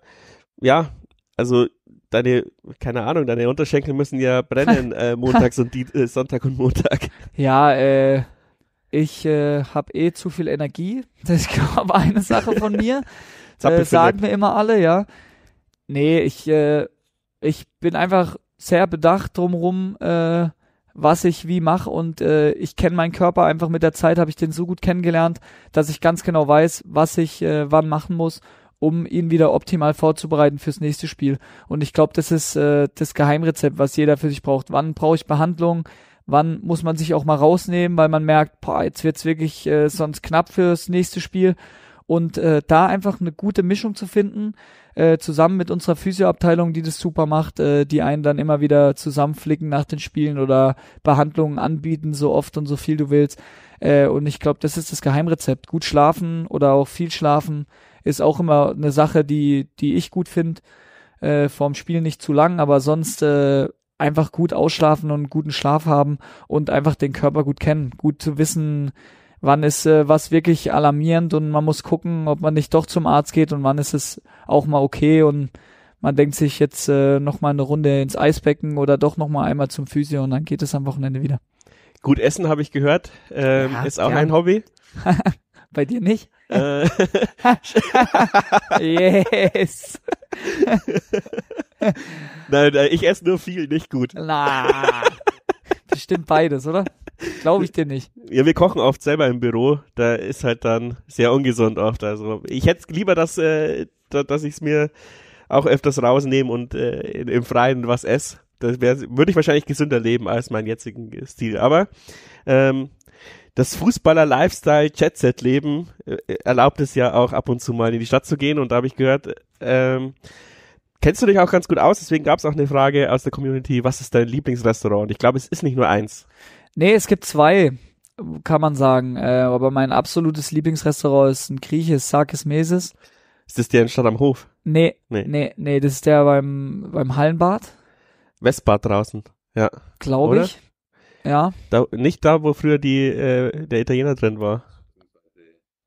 ja, also deine, keine Ahnung, deine Unterschenkel müssen ja brennen äh, montags und die, äh, Sonntag und Montag. Ja, äh, ich äh, habe eh zu viel Energie. Das ist, glaube eine Sache von mir. äh, sagen mir immer alle, ja. Nee, ich, äh, ich bin einfach sehr bedacht drumherum, äh, was ich wie mache und äh, ich kenne meinen Körper einfach mit der Zeit, habe ich den so gut kennengelernt, dass ich ganz genau weiß, was ich äh, wann machen muss, um ihn wieder optimal vorzubereiten fürs nächste Spiel. Und ich glaube, das ist äh, das Geheimrezept, was jeder für sich braucht. Wann brauche ich Behandlung? wann muss man sich auch mal rausnehmen, weil man merkt, boah, jetzt wird's wirklich äh, sonst knapp fürs nächste Spiel. Und äh, da einfach eine gute Mischung zu finden, äh, zusammen mit unserer Physioabteilung, die das super macht, äh, die einen dann immer wieder zusammenflicken nach den Spielen oder Behandlungen anbieten, so oft und so viel du willst. Äh, und ich glaube, das ist das Geheimrezept. Gut schlafen oder auch viel schlafen ist auch immer eine Sache, die, die ich gut finde. Äh, vorm Spiel nicht zu lang, aber sonst äh, einfach gut ausschlafen und guten Schlaf haben und einfach den Körper gut kennen, gut zu wissen, wann ist äh, was wirklich alarmierend und man muss gucken, ob man nicht doch zum Arzt geht und wann ist es auch mal okay und man denkt sich jetzt äh, nochmal eine Runde ins Eisbecken oder doch nochmal einmal zum Physio und dann geht es am Wochenende wieder. Gut essen habe ich gehört, ähm, ja, ist auch ja. ein Hobby. Bei dir nicht? Äh, yes. nein, äh, ich esse nur viel, nicht gut. Na. Bestimmt beides, oder? Glaube ich dir nicht. Ja, wir kochen oft selber im Büro. Da ist halt dann sehr ungesund oft. Also ich hätte lieber, dass, äh, dass ich es mir auch öfters rausnehme und äh, in, im Freien was esse. Das würde ich wahrscheinlich gesünder leben als meinen jetzigen Stil. Aber ähm, das fußballer lifestyle chatset leben äh, äh, erlaubt es ja auch ab und zu mal in die Stadt zu gehen. Und da habe ich gehört, ähm, kennst du dich auch ganz gut aus. Deswegen gab es auch eine Frage aus der Community, was ist dein Lieblingsrestaurant? Und ich glaube, es ist nicht nur eins. Nee, es gibt zwei, kann man sagen. Äh, aber mein absolutes Lieblingsrestaurant ist ein Griechisches Sarkis Meses. Ist das der in Stadt am Hof? Nee, nee, nee, nee das ist der beim, beim Hallenbad. Westbad draußen, ja. Glaube ich. Ja. Da, nicht da, wo früher die, äh, der Italiener drin war.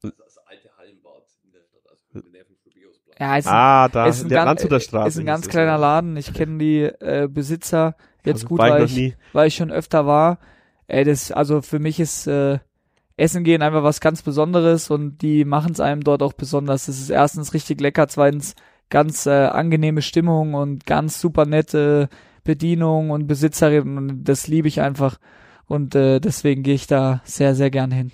Das alte Hallenbad in der Stadt, also der ja, ist ah, da, ist ein der ganz, Landshuter Straße. Ist ein ganz kleiner Laden. Ich kenne die äh, Besitzer jetzt also gut, weil ich, weil ich schon öfter war. Ey, das, also für mich ist äh, Essen gehen einfach was ganz Besonderes und die machen es einem dort auch besonders. Es ist erstens richtig lecker, zweitens ganz äh, angenehme Stimmung und ganz super nette äh, Bedienung und Besitzerin und das liebe ich einfach. Und äh, deswegen gehe ich da sehr, sehr gern hin.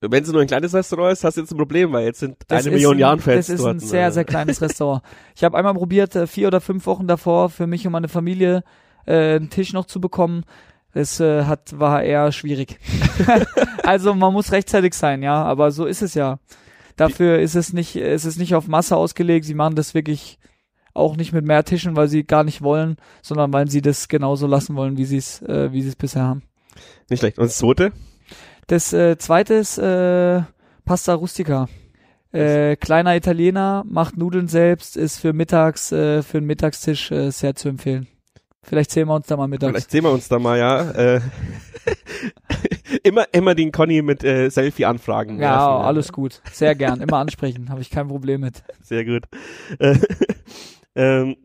Wenn es nur ein kleines Restaurant ist, hast du jetzt ein Problem, weil jetzt sind das eine Million Jahren fest. Das ist ein ne? sehr, sehr kleines Restaurant. Ich habe einmal probiert, äh, vier oder fünf Wochen davor für mich und meine Familie äh, einen Tisch noch zu bekommen. Es äh, hat, war eher schwierig. also man muss rechtzeitig sein, ja, aber so ist es ja. Dafür ist es nicht, ist es nicht auf Masse ausgelegt. Sie machen das wirklich auch nicht mit mehr Tischen, weil sie gar nicht wollen, sondern weil sie das genauso lassen wollen, wie sie äh, wie es bisher haben. Nicht schlecht. Und das zweite? Das äh, zweite ist äh, Pasta Rustica. Äh, kleiner Italiener, macht Nudeln selbst, ist für mittags, äh, für den Mittagstisch äh, sehr zu empfehlen. Vielleicht sehen wir uns da mal mittags. Vielleicht sehen wir uns da mal, ja. Äh, immer, immer den Conny mit äh, Selfie anfragen. Ja, lassen, alles ja. gut. Sehr gern. Immer ansprechen. Habe ich kein Problem mit. Sehr gut. Äh, Ähm,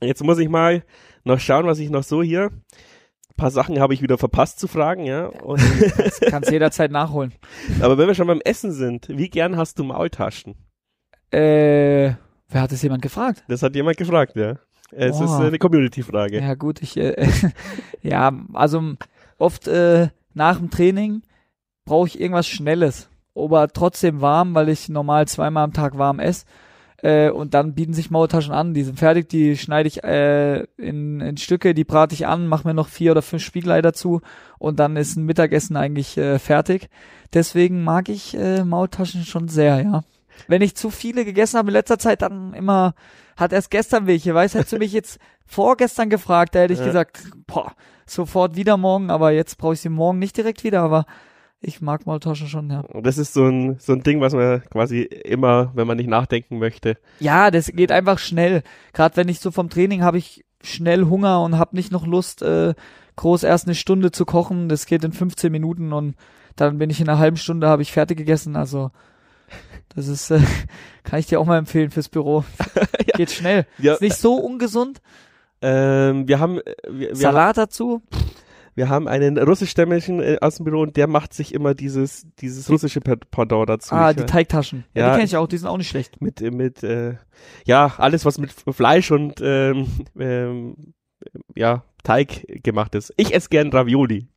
jetzt muss ich mal noch schauen, was ich noch so hier. Ein paar Sachen habe ich wieder verpasst zu fragen, ja. Und Das kannst jederzeit nachholen. Aber wenn wir schon beim Essen sind, wie gern hast du Maultaschen? Äh, wer hat das jemand gefragt? Das hat jemand gefragt, ja. Es oh. ist eine Community-Frage. Ja, gut, ich, äh, ja, also oft äh, nach dem Training brauche ich irgendwas Schnelles, aber trotzdem warm, weil ich normal zweimal am Tag warm esse. Äh, und dann bieten sich Maultaschen an. Die sind fertig, die schneide ich äh, in, in Stücke, die brate ich an, mache mir noch vier oder fünf Spiegelei dazu und dann ist ein Mittagessen eigentlich äh, fertig. Deswegen mag ich äh, Maultaschen schon sehr, ja. Wenn ich zu viele gegessen habe in letzter Zeit, dann immer, hat erst gestern welche, weißt du, hättest du mich jetzt vorgestern gefragt, da hätte ich ja. gesagt, boah, sofort wieder morgen, aber jetzt brauche ich sie morgen nicht direkt wieder, aber ich mag Maultaschen schon, ja. Und das ist so ein, so ein Ding, was man quasi immer, wenn man nicht nachdenken möchte. Ja, das geht einfach schnell. Gerade wenn ich so vom Training habe ich schnell Hunger und habe nicht noch Lust, äh, groß erst eine Stunde zu kochen. Das geht in 15 Minuten und dann bin ich in einer halben Stunde, habe ich fertig gegessen. Also das ist, äh, kann ich dir auch mal empfehlen fürs Büro. ja. Geht schnell. Ja. Ist nicht so ungesund. Ähm, wir haben äh, wir, wir Salat haben, dazu. Pff wir haben einen russischstämmigen äh, aus dem Büro und der macht sich immer dieses, dieses russische Pendant dazu. Ah, die äh, Teigtaschen. Ja, ja die kenne ich auch, die sind auch nicht schlecht. Mit, äh, mit, äh, ja, alles, was mit Fleisch und, ähm, ähm, ja, Teig gemacht ist. Ich esse gern Ravioli.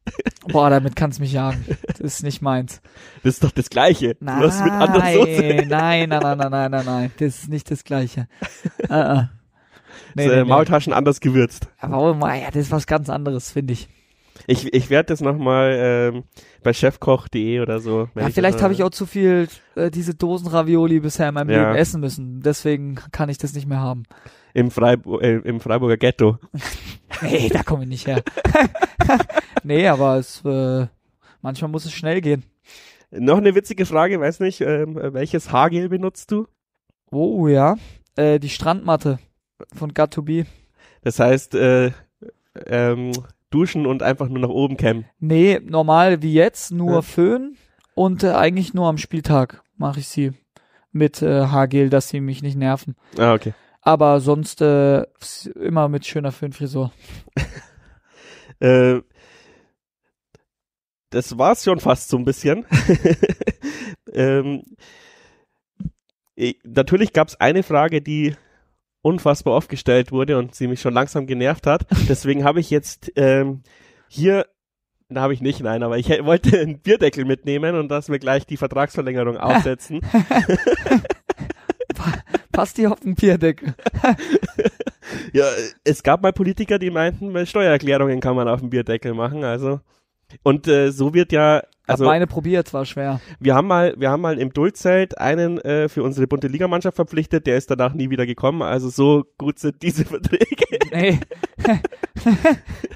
Boah, damit kannst du mich jagen. Das ist nicht meins. Das ist doch das Gleiche. Nein, du hast mit anderen Soße. nein, nein, nein, nein, nein, nein, nein. Das ist nicht das Gleiche. Uh, uh. Nee, so, nee, Maultaschen nee. anders gewürzt. Aber, oh, ja, das ist was ganz anderes, finde ich. Ich, ich werde das nochmal ähm, bei chefkoch.de oder so. Ja, vielleicht habe ich auch zu viel äh, diese Dosen Ravioli bisher in meinem ja. Leben essen müssen. Deswegen kann ich das nicht mehr haben. Im, Freiburg, äh, im Freiburger Ghetto. nee, da komme ich nicht her. nee, aber es, äh, manchmal muss es schnell gehen. Noch eine witzige Frage, weiß nicht, ähm, welches Haargel benutzt du? Oh ja, äh, die Strandmatte von Got2B. Das heißt, äh, ähm, duschen und einfach nur nach oben kämmen? Nee, normal wie jetzt, nur ja. Föhn und äh, eigentlich nur am Spieltag mache ich sie mit äh, Haargel, dass sie mich nicht nerven. Ah, okay. Aber sonst äh, immer mit schöner Föhnfrisur. äh, das war's schon fast so ein bisschen. ähm, natürlich gab es eine Frage, die unfassbar oft gestellt wurde und sie mich schon langsam genervt hat. Deswegen habe ich jetzt ähm, hier da habe ich nicht, nein, aber ich wollte einen Bierdeckel mitnehmen und dass wir gleich die Vertragsverlängerung aufsetzen. Passt die auf den Bierdeckel. ja, es gab mal Politiker, die meinten, Steuererklärungen kann man auf den Bierdeckel machen, also. Und äh, so wird ja also, meine probiert, war schwer. Wir haben mal, wir haben mal im Duldzelt einen äh, für unsere bunte Ligamannschaft verpflichtet, der ist danach nie wieder gekommen. Also so gut sind diese Verträge. Nee.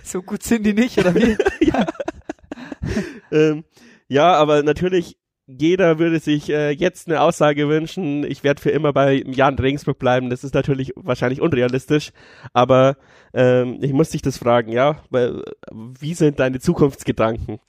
so gut sind die nicht, oder wie? ja. ähm, ja, aber natürlich, jeder würde sich äh, jetzt eine Aussage wünschen, ich werde für immer bei Jan Regensburg bleiben. Das ist natürlich wahrscheinlich unrealistisch, aber ähm, ich muss dich das fragen, ja, weil, wie sind deine Zukunftsgedanken?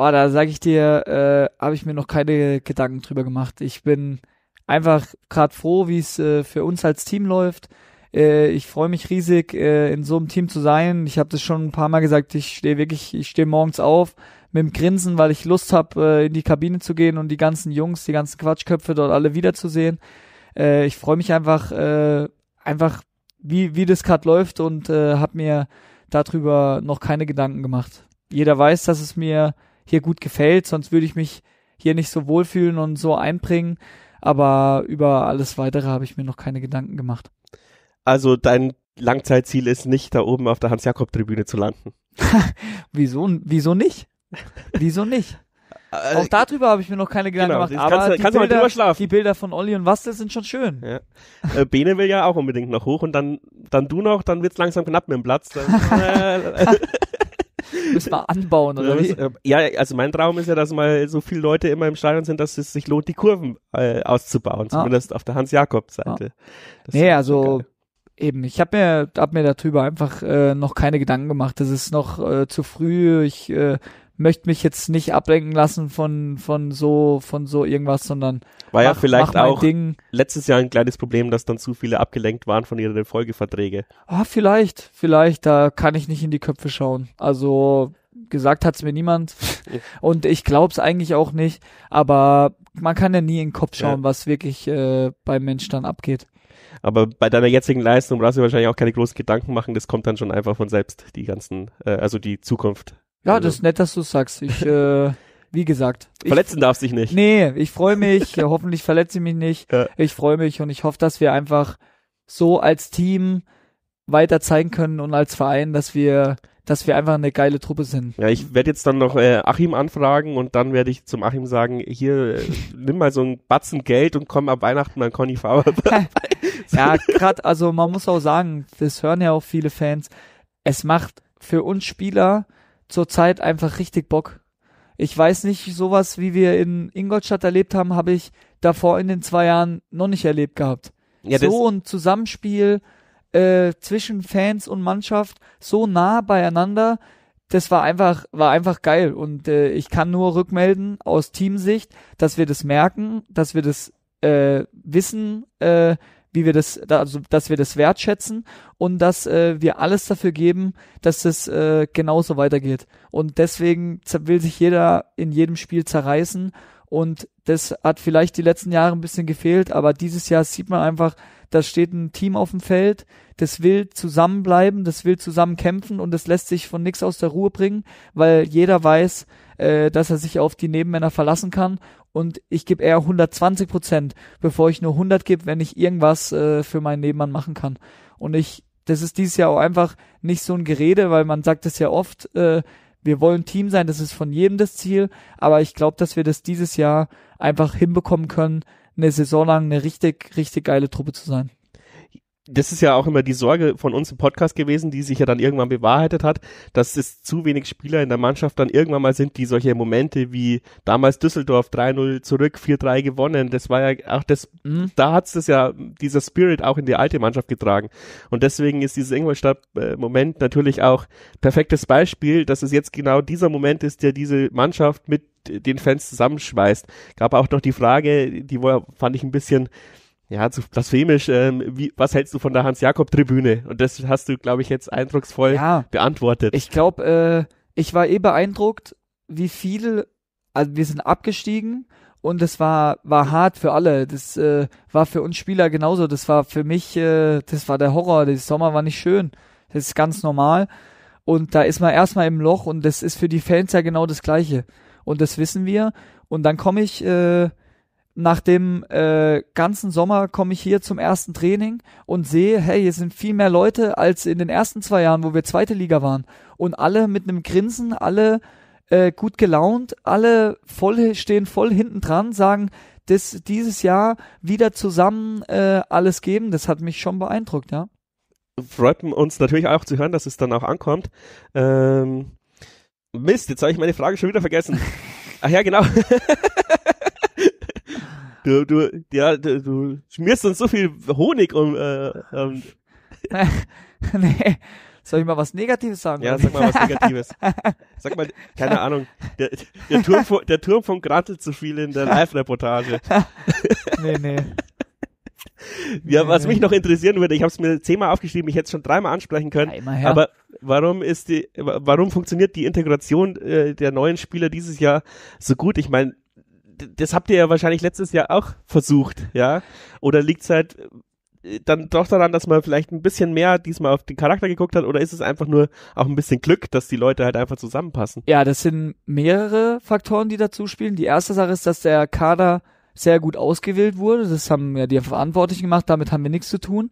Oh, da sage ich dir, äh, habe ich mir noch keine Gedanken drüber gemacht. Ich bin einfach gerade froh, wie es äh, für uns als Team läuft. Äh, ich freue mich riesig, äh, in so einem Team zu sein. Ich habe das schon ein paar Mal gesagt. Ich stehe wirklich, ich stehe morgens auf mit dem Grinsen, weil ich Lust habe, äh, in die Kabine zu gehen und die ganzen Jungs, die ganzen Quatschköpfe dort alle wiederzusehen. Äh, ich freue mich einfach, äh, einfach wie wie das gerade läuft und äh, habe mir darüber noch keine Gedanken gemacht. Jeder weiß, dass es mir hier gut gefällt, sonst würde ich mich hier nicht so wohlfühlen und so einbringen. Aber über alles weitere habe ich mir noch keine Gedanken gemacht. Also dein Langzeitziel ist nicht, da oben auf der Hans-Jakob-Tribüne zu landen. wieso, wieso nicht? Wieso nicht? Äh, auch darüber habe ich mir noch keine Gedanken genau, gemacht. Aber kannst, die, kannst Bilder, mal drüber schlafen. die Bilder von Olli und Wastel sind schon schön. Ja. Äh, Bene will ja auch unbedingt noch hoch und dann, dann du noch, dann wird es langsam knapp mit dem Platz. Dann, äh, Müssen wir anbauen, oder wie? Ähm, ja, also mein Traum ist ja, dass mal so viele Leute immer im Stadion sind, dass es sich lohnt, die Kurven äh, auszubauen, ah. zumindest ah. auf der Hans-Jakob-Seite. Ah. Nee, also eben, ich habe mir, hab mir darüber einfach äh, noch keine Gedanken gemacht. Das ist noch äh, zu früh. Ich äh, möchte mich jetzt nicht ablenken lassen von, von so, von so irgendwas, sondern war ja mach, vielleicht mach auch Ding. letztes Jahr ein kleines Problem, dass dann zu viele abgelenkt waren von ihren Folgeverträgen. Ah, vielleicht, vielleicht, da kann ich nicht in die Köpfe schauen. Also gesagt hat's mir niemand und ich glaub's eigentlich auch nicht, aber man kann ja nie in den Kopf schauen, ja. was wirklich äh, beim Mensch dann abgeht. Aber bei deiner jetzigen Leistung brauchst du wahrscheinlich auch keine großen Gedanken machen, das kommt dann schon einfach von selbst, die ganzen, äh, also die Zukunft ja, also. das ist nett, dass du sagst. Ich, äh, wie gesagt. Verletzen ich, darf sich nicht. Nee, ich freue mich. Äh, hoffentlich verletze ich mich nicht. Ja. Ich freue mich und ich hoffe, dass wir einfach so als Team weiter zeigen können und als Verein, dass wir dass wir einfach eine geile Truppe sind. Ja, ich werde jetzt dann noch äh, Achim anfragen und dann werde ich zum Achim sagen, hier, äh, nimm mal so einen Batzen Geld und komm ab Weihnachten an Conny Faber. ja, gerade, also man muss auch sagen, das hören ja auch viele Fans, es macht für uns Spieler zurzeit einfach richtig Bock. Ich weiß nicht, sowas wie wir in Ingolstadt erlebt haben, habe ich davor in den zwei Jahren noch nicht erlebt gehabt. Ja, so ein Zusammenspiel äh, zwischen Fans und Mannschaft, so nah beieinander, das war einfach, war einfach geil. Und äh, ich kann nur rückmelden aus Teamsicht, dass wir das merken, dass wir das äh, wissen, äh, wie wir das, also dass wir das wertschätzen und dass äh, wir alles dafür geben, dass das äh, genauso weitergeht. Und deswegen will sich jeder in jedem Spiel zerreißen und das hat vielleicht die letzten Jahre ein bisschen gefehlt, aber dieses Jahr sieht man einfach, da steht ein Team auf dem Feld, das will zusammenbleiben, das will zusammen kämpfen und das lässt sich von nichts aus der Ruhe bringen, weil jeder weiß, äh, dass er sich auf die Nebenmänner verlassen kann und ich gebe eher 120 Prozent, bevor ich nur 100 gebe, wenn ich irgendwas äh, für meinen Nebenmann machen kann. Und ich, das ist dieses Jahr auch einfach nicht so ein Gerede, weil man sagt es ja oft, äh, wir wollen Team sein, das ist von jedem das Ziel, aber ich glaube, dass wir das dieses Jahr einfach hinbekommen können, eine Saison lang eine richtig, richtig geile Truppe zu sein das ist ja auch immer die Sorge von uns im Podcast gewesen, die sich ja dann irgendwann bewahrheitet hat, dass es zu wenig Spieler in der Mannschaft dann irgendwann mal sind, die solche Momente wie damals Düsseldorf 3-0 zurück, 4-3 gewonnen, das war ja auch das, mhm. da hat es ja, dieser Spirit auch in die alte Mannschaft getragen. Und deswegen ist dieses Ingolstadt-Moment äh, natürlich auch perfektes Beispiel, dass es jetzt genau dieser Moment ist, der diese Mannschaft mit den Fans zusammenschweißt. Gab auch noch die Frage, die war, fand ich ein bisschen, ja, zu blasphemisch, ähm, wie, was hältst du von der Hans-Jakob-Tribüne? Und das hast du, glaube ich, jetzt eindrucksvoll ja, beantwortet. Ich glaube, äh, ich war eh beeindruckt, wie viel, also wir sind abgestiegen und das war, war hart für alle. Das äh, war für uns Spieler genauso. Das war für mich, äh, das war der Horror. Der Sommer war nicht schön. Das ist ganz normal. Und da ist man erstmal im Loch und das ist für die Fans ja genau das Gleiche. Und das wissen wir. Und dann komme ich, äh, nach dem äh, ganzen Sommer komme ich hier zum ersten Training und sehe, hey, hier sind viel mehr Leute als in den ersten zwei Jahren, wo wir zweite Liga waren. Und alle mit einem Grinsen, alle äh, gut gelaunt, alle voll stehen voll hinten dran, sagen, dass dieses Jahr wieder zusammen äh, alles geben. Das hat mich schon beeindruckt, ja. Freut uns natürlich auch zu hören, dass es dann auch ankommt. Ähm, Mist, jetzt habe ich meine Frage schon wieder vergessen. Ach ja, genau. Du, du, ja, du, du schmierst uns so viel Honig um. Äh, ähm. nee. Soll ich mal was Negatives sagen? Ja, sag mal was Negatives. Sag mal, keine Ahnung, der, der, Turm, von, der Turm von Grattel zu viel in der Live-Reportage. nee, nee. Ja, nee, was nee. mich noch interessieren würde, ich habe es mir zehnmal aufgeschrieben, ich hätte es schon dreimal ansprechen können, Einmal, ja. aber warum ist die, warum funktioniert die Integration äh, der neuen Spieler dieses Jahr so gut? Ich meine, das habt ihr ja wahrscheinlich letztes Jahr auch versucht, ja? Oder liegt es halt äh, dann doch daran, dass man vielleicht ein bisschen mehr diesmal auf den Charakter geguckt hat oder ist es einfach nur auch ein bisschen Glück, dass die Leute halt einfach zusammenpassen? Ja, das sind mehrere Faktoren, die dazu spielen. Die erste Sache ist, dass der Kader sehr gut ausgewählt wurde. Das haben ja die Verantwortlichen gemacht, damit haben wir nichts zu tun.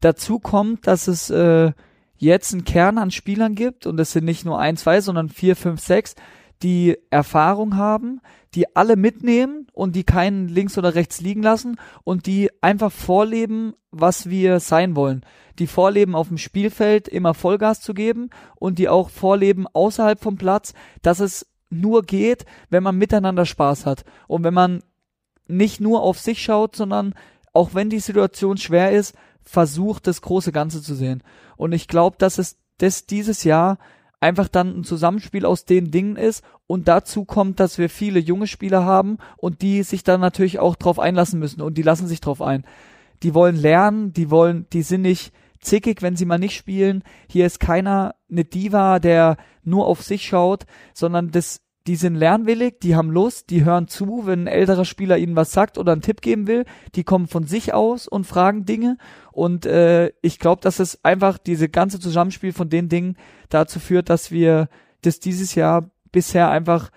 Dazu kommt, dass es äh, jetzt einen Kern an Spielern gibt und es sind nicht nur ein, zwei, sondern vier, fünf, sechs, die Erfahrung haben, die alle mitnehmen und die keinen links oder rechts liegen lassen und die einfach vorleben, was wir sein wollen. Die vorleben auf dem Spielfeld immer Vollgas zu geben und die auch vorleben außerhalb vom Platz, dass es nur geht, wenn man miteinander Spaß hat und wenn man nicht nur auf sich schaut, sondern auch wenn die Situation schwer ist, versucht das große Ganze zu sehen. Und ich glaube, dass es das dieses Jahr einfach dann ein Zusammenspiel aus den Dingen ist und dazu kommt, dass wir viele junge Spieler haben und die sich dann natürlich auch drauf einlassen müssen und die lassen sich drauf ein. Die wollen lernen, die wollen, die sind nicht zickig, wenn sie mal nicht spielen. Hier ist keiner eine Diva, der nur auf sich schaut, sondern das die sind lernwillig, die haben Lust, die hören zu, wenn ein älterer Spieler ihnen was sagt oder einen Tipp geben will, die kommen von sich aus und fragen Dinge. Und äh, ich glaube, dass es einfach diese ganze Zusammenspiel von den Dingen dazu führt, dass wir das dieses Jahr bisher einfach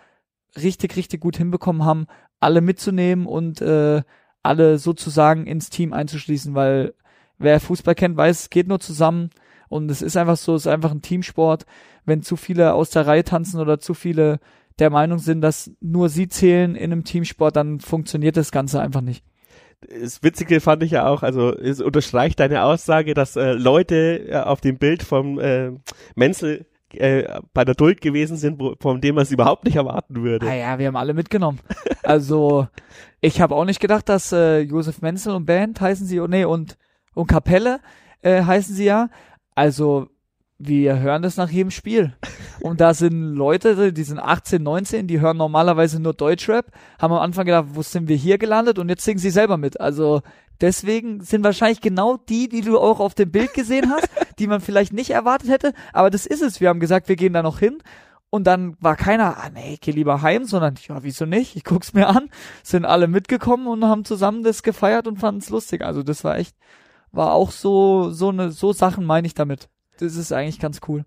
richtig, richtig gut hinbekommen haben, alle mitzunehmen und äh, alle sozusagen ins Team einzuschließen, weil wer Fußball kennt, weiß, es geht nur zusammen. Und es ist einfach so, es ist einfach ein Teamsport. Wenn zu viele aus der Reihe tanzen oder zu viele der Meinung sind, dass nur sie zählen in einem Teamsport, dann funktioniert das Ganze einfach nicht das Witzige fand ich ja auch, also es unterstreicht deine Aussage, dass äh, Leute äh, auf dem Bild vom äh, Menzel äh, bei der Duld gewesen sind, wo, von dem man es überhaupt nicht erwarten würde. Ah ja, wir haben alle mitgenommen. Also ich habe auch nicht gedacht, dass äh, Josef Menzel und Band heißen sie, oh nee, und, und Kapelle äh, heißen sie ja. Also wir hören das nach jedem Spiel. Und da sind Leute, die sind 18, 19, die hören normalerweise nur Deutschrap, haben am Anfang gedacht, wo sind wir hier gelandet? Und jetzt singen sie selber mit. Also deswegen sind wahrscheinlich genau die, die du auch auf dem Bild gesehen hast, die man vielleicht nicht erwartet hätte. Aber das ist es. Wir haben gesagt, wir gehen da noch hin. Und dann war keiner, ah nee, geh lieber heim, sondern ja, wieso nicht? Ich guck's mir an. Sind alle mitgekommen und haben zusammen das gefeiert und fanden's lustig. Also das war echt, war auch so, so eine, so Sachen meine ich damit das ist eigentlich ganz cool.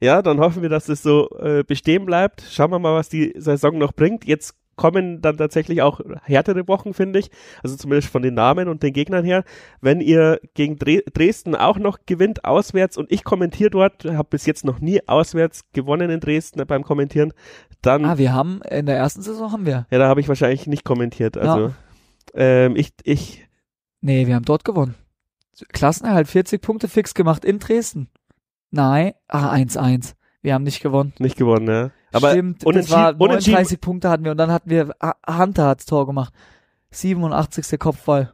Ja, dann hoffen wir, dass es so äh, bestehen bleibt. Schauen wir mal, was die Saison noch bringt. Jetzt kommen dann tatsächlich auch härtere Wochen, finde ich. Also zumindest von den Namen und den Gegnern her. Wenn ihr gegen Dresden auch noch gewinnt, auswärts, und ich kommentiere dort, habe bis jetzt noch nie auswärts gewonnen in Dresden beim Kommentieren, dann. Ah, wir haben, in der ersten Saison haben wir. Ja, da habe ich wahrscheinlich nicht kommentiert. Also, ja. ähm, ich, ich. Nee, wir haben dort gewonnen. Klassenerhalt 40 Punkte fix gemacht in Dresden. Nein, ah, 1-1. Wir haben nicht gewonnen. Nicht gewonnen, ja. Aber Stimmt, unentschieden, das war 39 Punkte hatten wir und dann hatten wir, ah, Hunter hat's Tor gemacht. 87. Kopfball.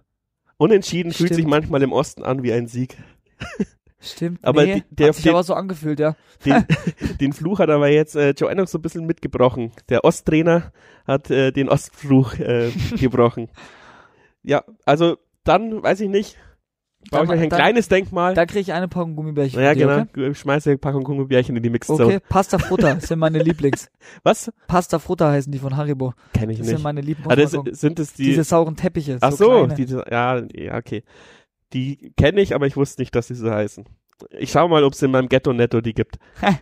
Unentschieden Stimmt. fühlt sich manchmal im Osten an wie ein Sieg. Stimmt, aber nee, der, hat sich den, aber so angefühlt, ja. Den, den Fluch hat aber jetzt äh, Joe Enoch so ein bisschen mitgebrochen. Der Osttrainer hat äh, den Ostfluch äh, gebrochen. Ja, also dann weiß ich nicht. Baue ich euch ein dann, kleines Denkmal. Da kriege ich eine Packung Gummibärchen. Ja, genau. Okay? Ich schmeiße eine Packung Gummibärchen in die Mixzone. Okay, Pasta Frutta sind meine Lieblings. Was? Pasta Frutta heißen die von Haribo. Kenn ich das nicht. sind meine Lieblings. Also sind es die? Diese sauren Teppiche. Ach so, so die, ja, ja, okay. Die kenne ich, aber ich wusste nicht, dass sie so heißen. Ich schau mal, ob es in meinem Ghetto Netto die gibt.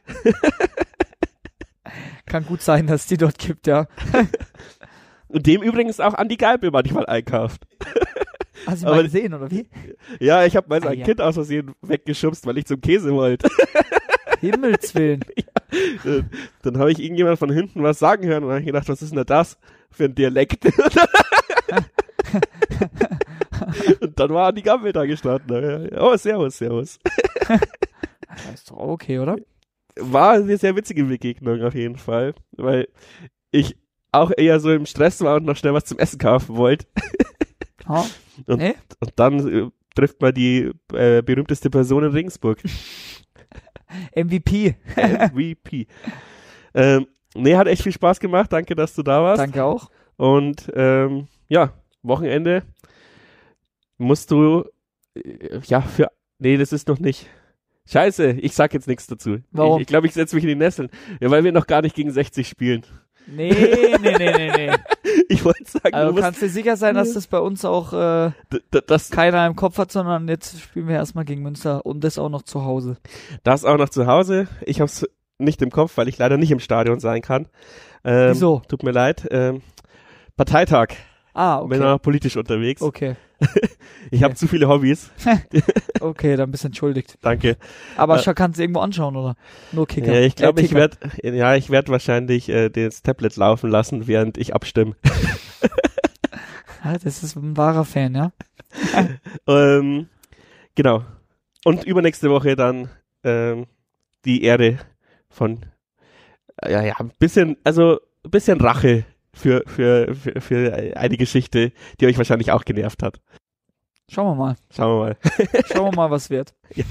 Kann gut sein, dass die dort gibt, ja. Und dem übrigens auch Andi Geibel manchmal einkauft. Hast du mal gesehen, oder wie? Ja, ich habe mal ah, ein ja. Kind aus Versehen weggeschubst, weil ich zum Käse wollte. Himmelswillen. ja. Dann habe ich irgendjemand von hinten was sagen hören und habe ich gedacht, was ist denn das für ein Dialekt? und dann war die Gammel da gestanden. Oh, servus, servus. das ist doch okay, oder? War eine sehr witzige Begegnung auf jeden Fall, weil ich auch eher so im Stress war und noch schnell was zum Essen kaufen wollte. Und, nee? und dann äh, trifft man die äh, berühmteste Person in Regensburg. MVP. MVP. Ähm, nee, hat echt viel Spaß gemacht. Danke, dass du da warst. Danke auch. Und ähm, ja, Wochenende musst du äh, ja für. Nee, das ist noch nicht. Scheiße, ich sag jetzt nichts dazu. Warum? Ich glaube, ich, glaub, ich setze mich in die Nesseln. Ja, weil wir noch gar nicht gegen 60 spielen. Nee, nee, nee, nee, nee. Ich wollte sagen, also du kannst dir sicher sein, dass das bei uns auch äh, das, keiner im Kopf hat, sondern jetzt spielen wir erstmal gegen Münster und das auch noch zu Hause. Das auch noch zu Hause. Ich habe es nicht im Kopf, weil ich leider nicht im Stadion sein kann. Ähm, Wieso? Tut mir leid. Ähm, Parteitag. Ah, okay. Bin noch politisch unterwegs. Okay ich habe zu viele Hobbys. okay, dann bist du entschuldigt. Danke. Aber äh, kannst du irgendwo anschauen, oder? Nur Kicker. Ja, ich glaube, äh, ich werde ja, werd wahrscheinlich äh, das Tablet laufen lassen, während ich abstimme. ja, ah, das ist ein wahrer Fan, ja? ähm, genau. Und übernächste Woche dann ähm, die Erde von, äh, ja, ja, ein bisschen, also ein bisschen Rache für, für, für, für eine Geschichte, die euch wahrscheinlich auch genervt hat. Schauen wir mal. Schauen wir mal. Schauen wir mal, was wird.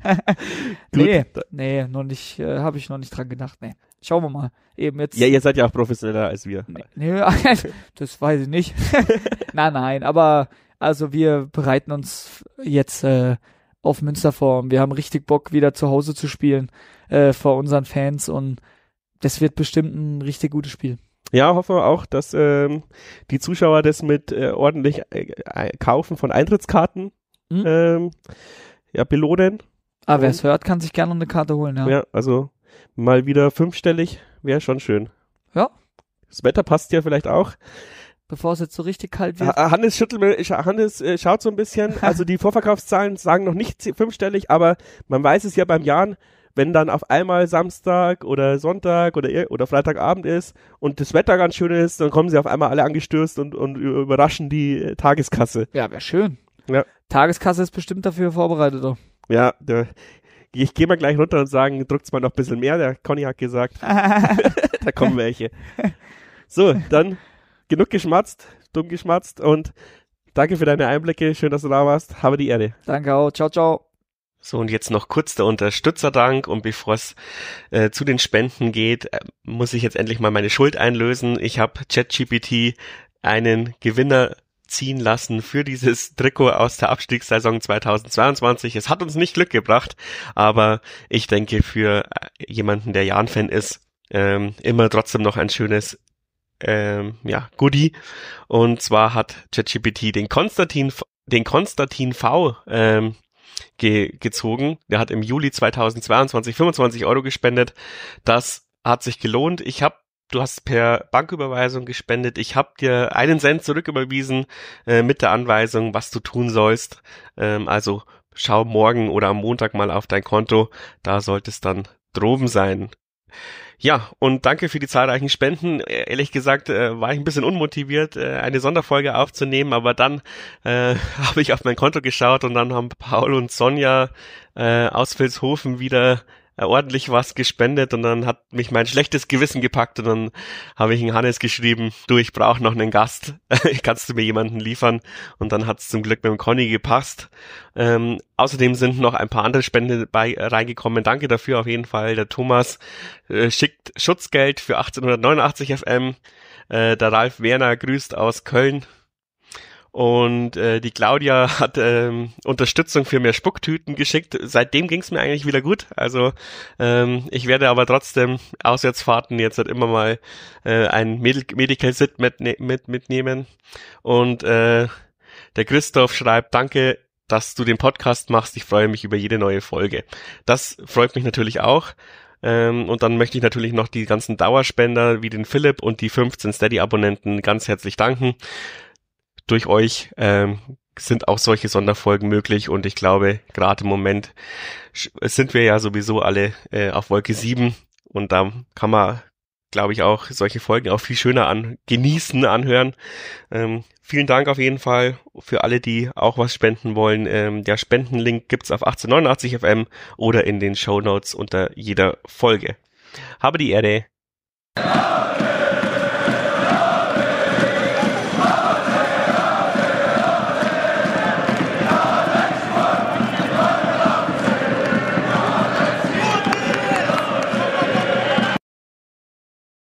Ja. nee, nee, noch nicht, äh, habe ich noch nicht dran gedacht. Nee. Schauen wir mal. Eben jetzt. Ja, ihr seid ja auch professioneller als wir. Nee, nee das weiß ich nicht. nein, nein, aber also wir bereiten uns jetzt äh, auf Münster vor. Wir haben richtig Bock, wieder zu Hause zu spielen äh, vor unseren Fans und das wird bestimmt ein richtig gutes Spiel ja, hoffen wir auch, dass ähm, die Zuschauer das mit äh, ordentlich äh, äh Kaufen von Eintrittskarten mhm. ähm, ja, belohnen. Ah, wer es hört, kann sich gerne eine Karte holen, ja. Ja, also mal wieder fünfstellig wäre schon schön. Ja. Das Wetter passt ja vielleicht auch. Bevor es jetzt so richtig kalt wird. Hannes schüttelt mir, Hannes äh, schaut so ein bisschen. also die Vorverkaufszahlen sagen noch nicht fünfstellig, aber man weiß es ja beim Jahren wenn dann auf einmal Samstag oder Sonntag oder, oder Freitagabend ist und das Wetter ganz schön ist, dann kommen sie auf einmal alle angestürzt und, und überraschen die äh, Tageskasse. Ja, wäre schön. Ja. Tageskasse ist bestimmt dafür vorbereitet. Ja, der, ich gehe mal gleich runter und sagen, druckt's mal noch ein bisschen mehr. Der Conny hat gesagt, da kommen welche. So, dann genug geschmatzt, dumm geschmatzt und danke für deine Einblicke. Schön, dass du da warst. Habe die Ehre. Danke auch. Ciao, ciao. So, und jetzt noch kurz der Unterstützerdank. Und bevor es äh, zu den Spenden geht, äh, muss ich jetzt endlich mal meine Schuld einlösen. Ich habe ChatGPT einen Gewinner ziehen lassen für dieses Trikot aus der Abstiegssaison 2022. Es hat uns nicht Glück gebracht, aber ich denke, für äh, jemanden, der Jan-Fan ist, ähm, immer trotzdem noch ein schönes ähm, ja, Goodie. Und zwar hat ChatGPT den Konstantin den Konstantin V ähm, ge gezogen. Der hat im Juli 2022 25 Euro gespendet. Das hat sich gelohnt. Ich habe du hast per Banküberweisung gespendet. Ich habe dir einen Cent zurücküberwiesen äh, mit der Anweisung, was du tun sollst. Ähm, also schau morgen oder am Montag mal auf dein Konto. Da sollte es dann droben sein. Ja, und danke für die zahlreichen Spenden. E, ehrlich gesagt äh, war ich ein bisschen unmotiviert, äh, eine Sonderfolge aufzunehmen, aber dann äh, habe ich auf mein Konto geschaut und dann haben Paul und Sonja äh, aus Vilshofen wieder äh, ordentlich was gespendet und dann hat mich mein schlechtes Gewissen gepackt und dann habe ich in Hannes geschrieben, du, ich brauche noch einen Gast, kannst du mir jemanden liefern? Und dann hat es zum Glück mit dem Conny gepasst. Ähm, außerdem sind noch ein paar andere Spende bei, reingekommen. Danke dafür auf jeden Fall. Der Thomas äh, schickt Schutzgeld für 1889 FM. Äh, der Ralf Werner grüßt aus Köln und äh, die Claudia hat ähm, Unterstützung für mehr Spucktüten geschickt. Seitdem ging es mir eigentlich wieder gut. Also ähm, ich werde aber trotzdem Auswärtsfahrten jetzt halt immer mal äh, ein Med Medical Sit mit, ne-, mit, mitnehmen. Und äh, der Christoph schreibt, danke, dass du den Podcast machst. Ich freue mich über jede neue Folge. Das freut mich natürlich auch. Ähm, und dann möchte ich natürlich noch die ganzen Dauerspender wie den Philipp und die 15 Steady-Abonnenten ganz herzlich danken durch euch ähm, sind auch solche Sonderfolgen möglich und ich glaube, gerade im Moment sind wir ja sowieso alle äh, auf Wolke 7 und da kann man, glaube ich, auch solche Folgen auch viel schöner an genießen, anhören. Ähm, vielen Dank auf jeden Fall für alle, die auch was spenden wollen. Ähm, der Spendenlink gibt's auf 1889 FM oder in den Show Notes unter jeder Folge. Habe die Erde.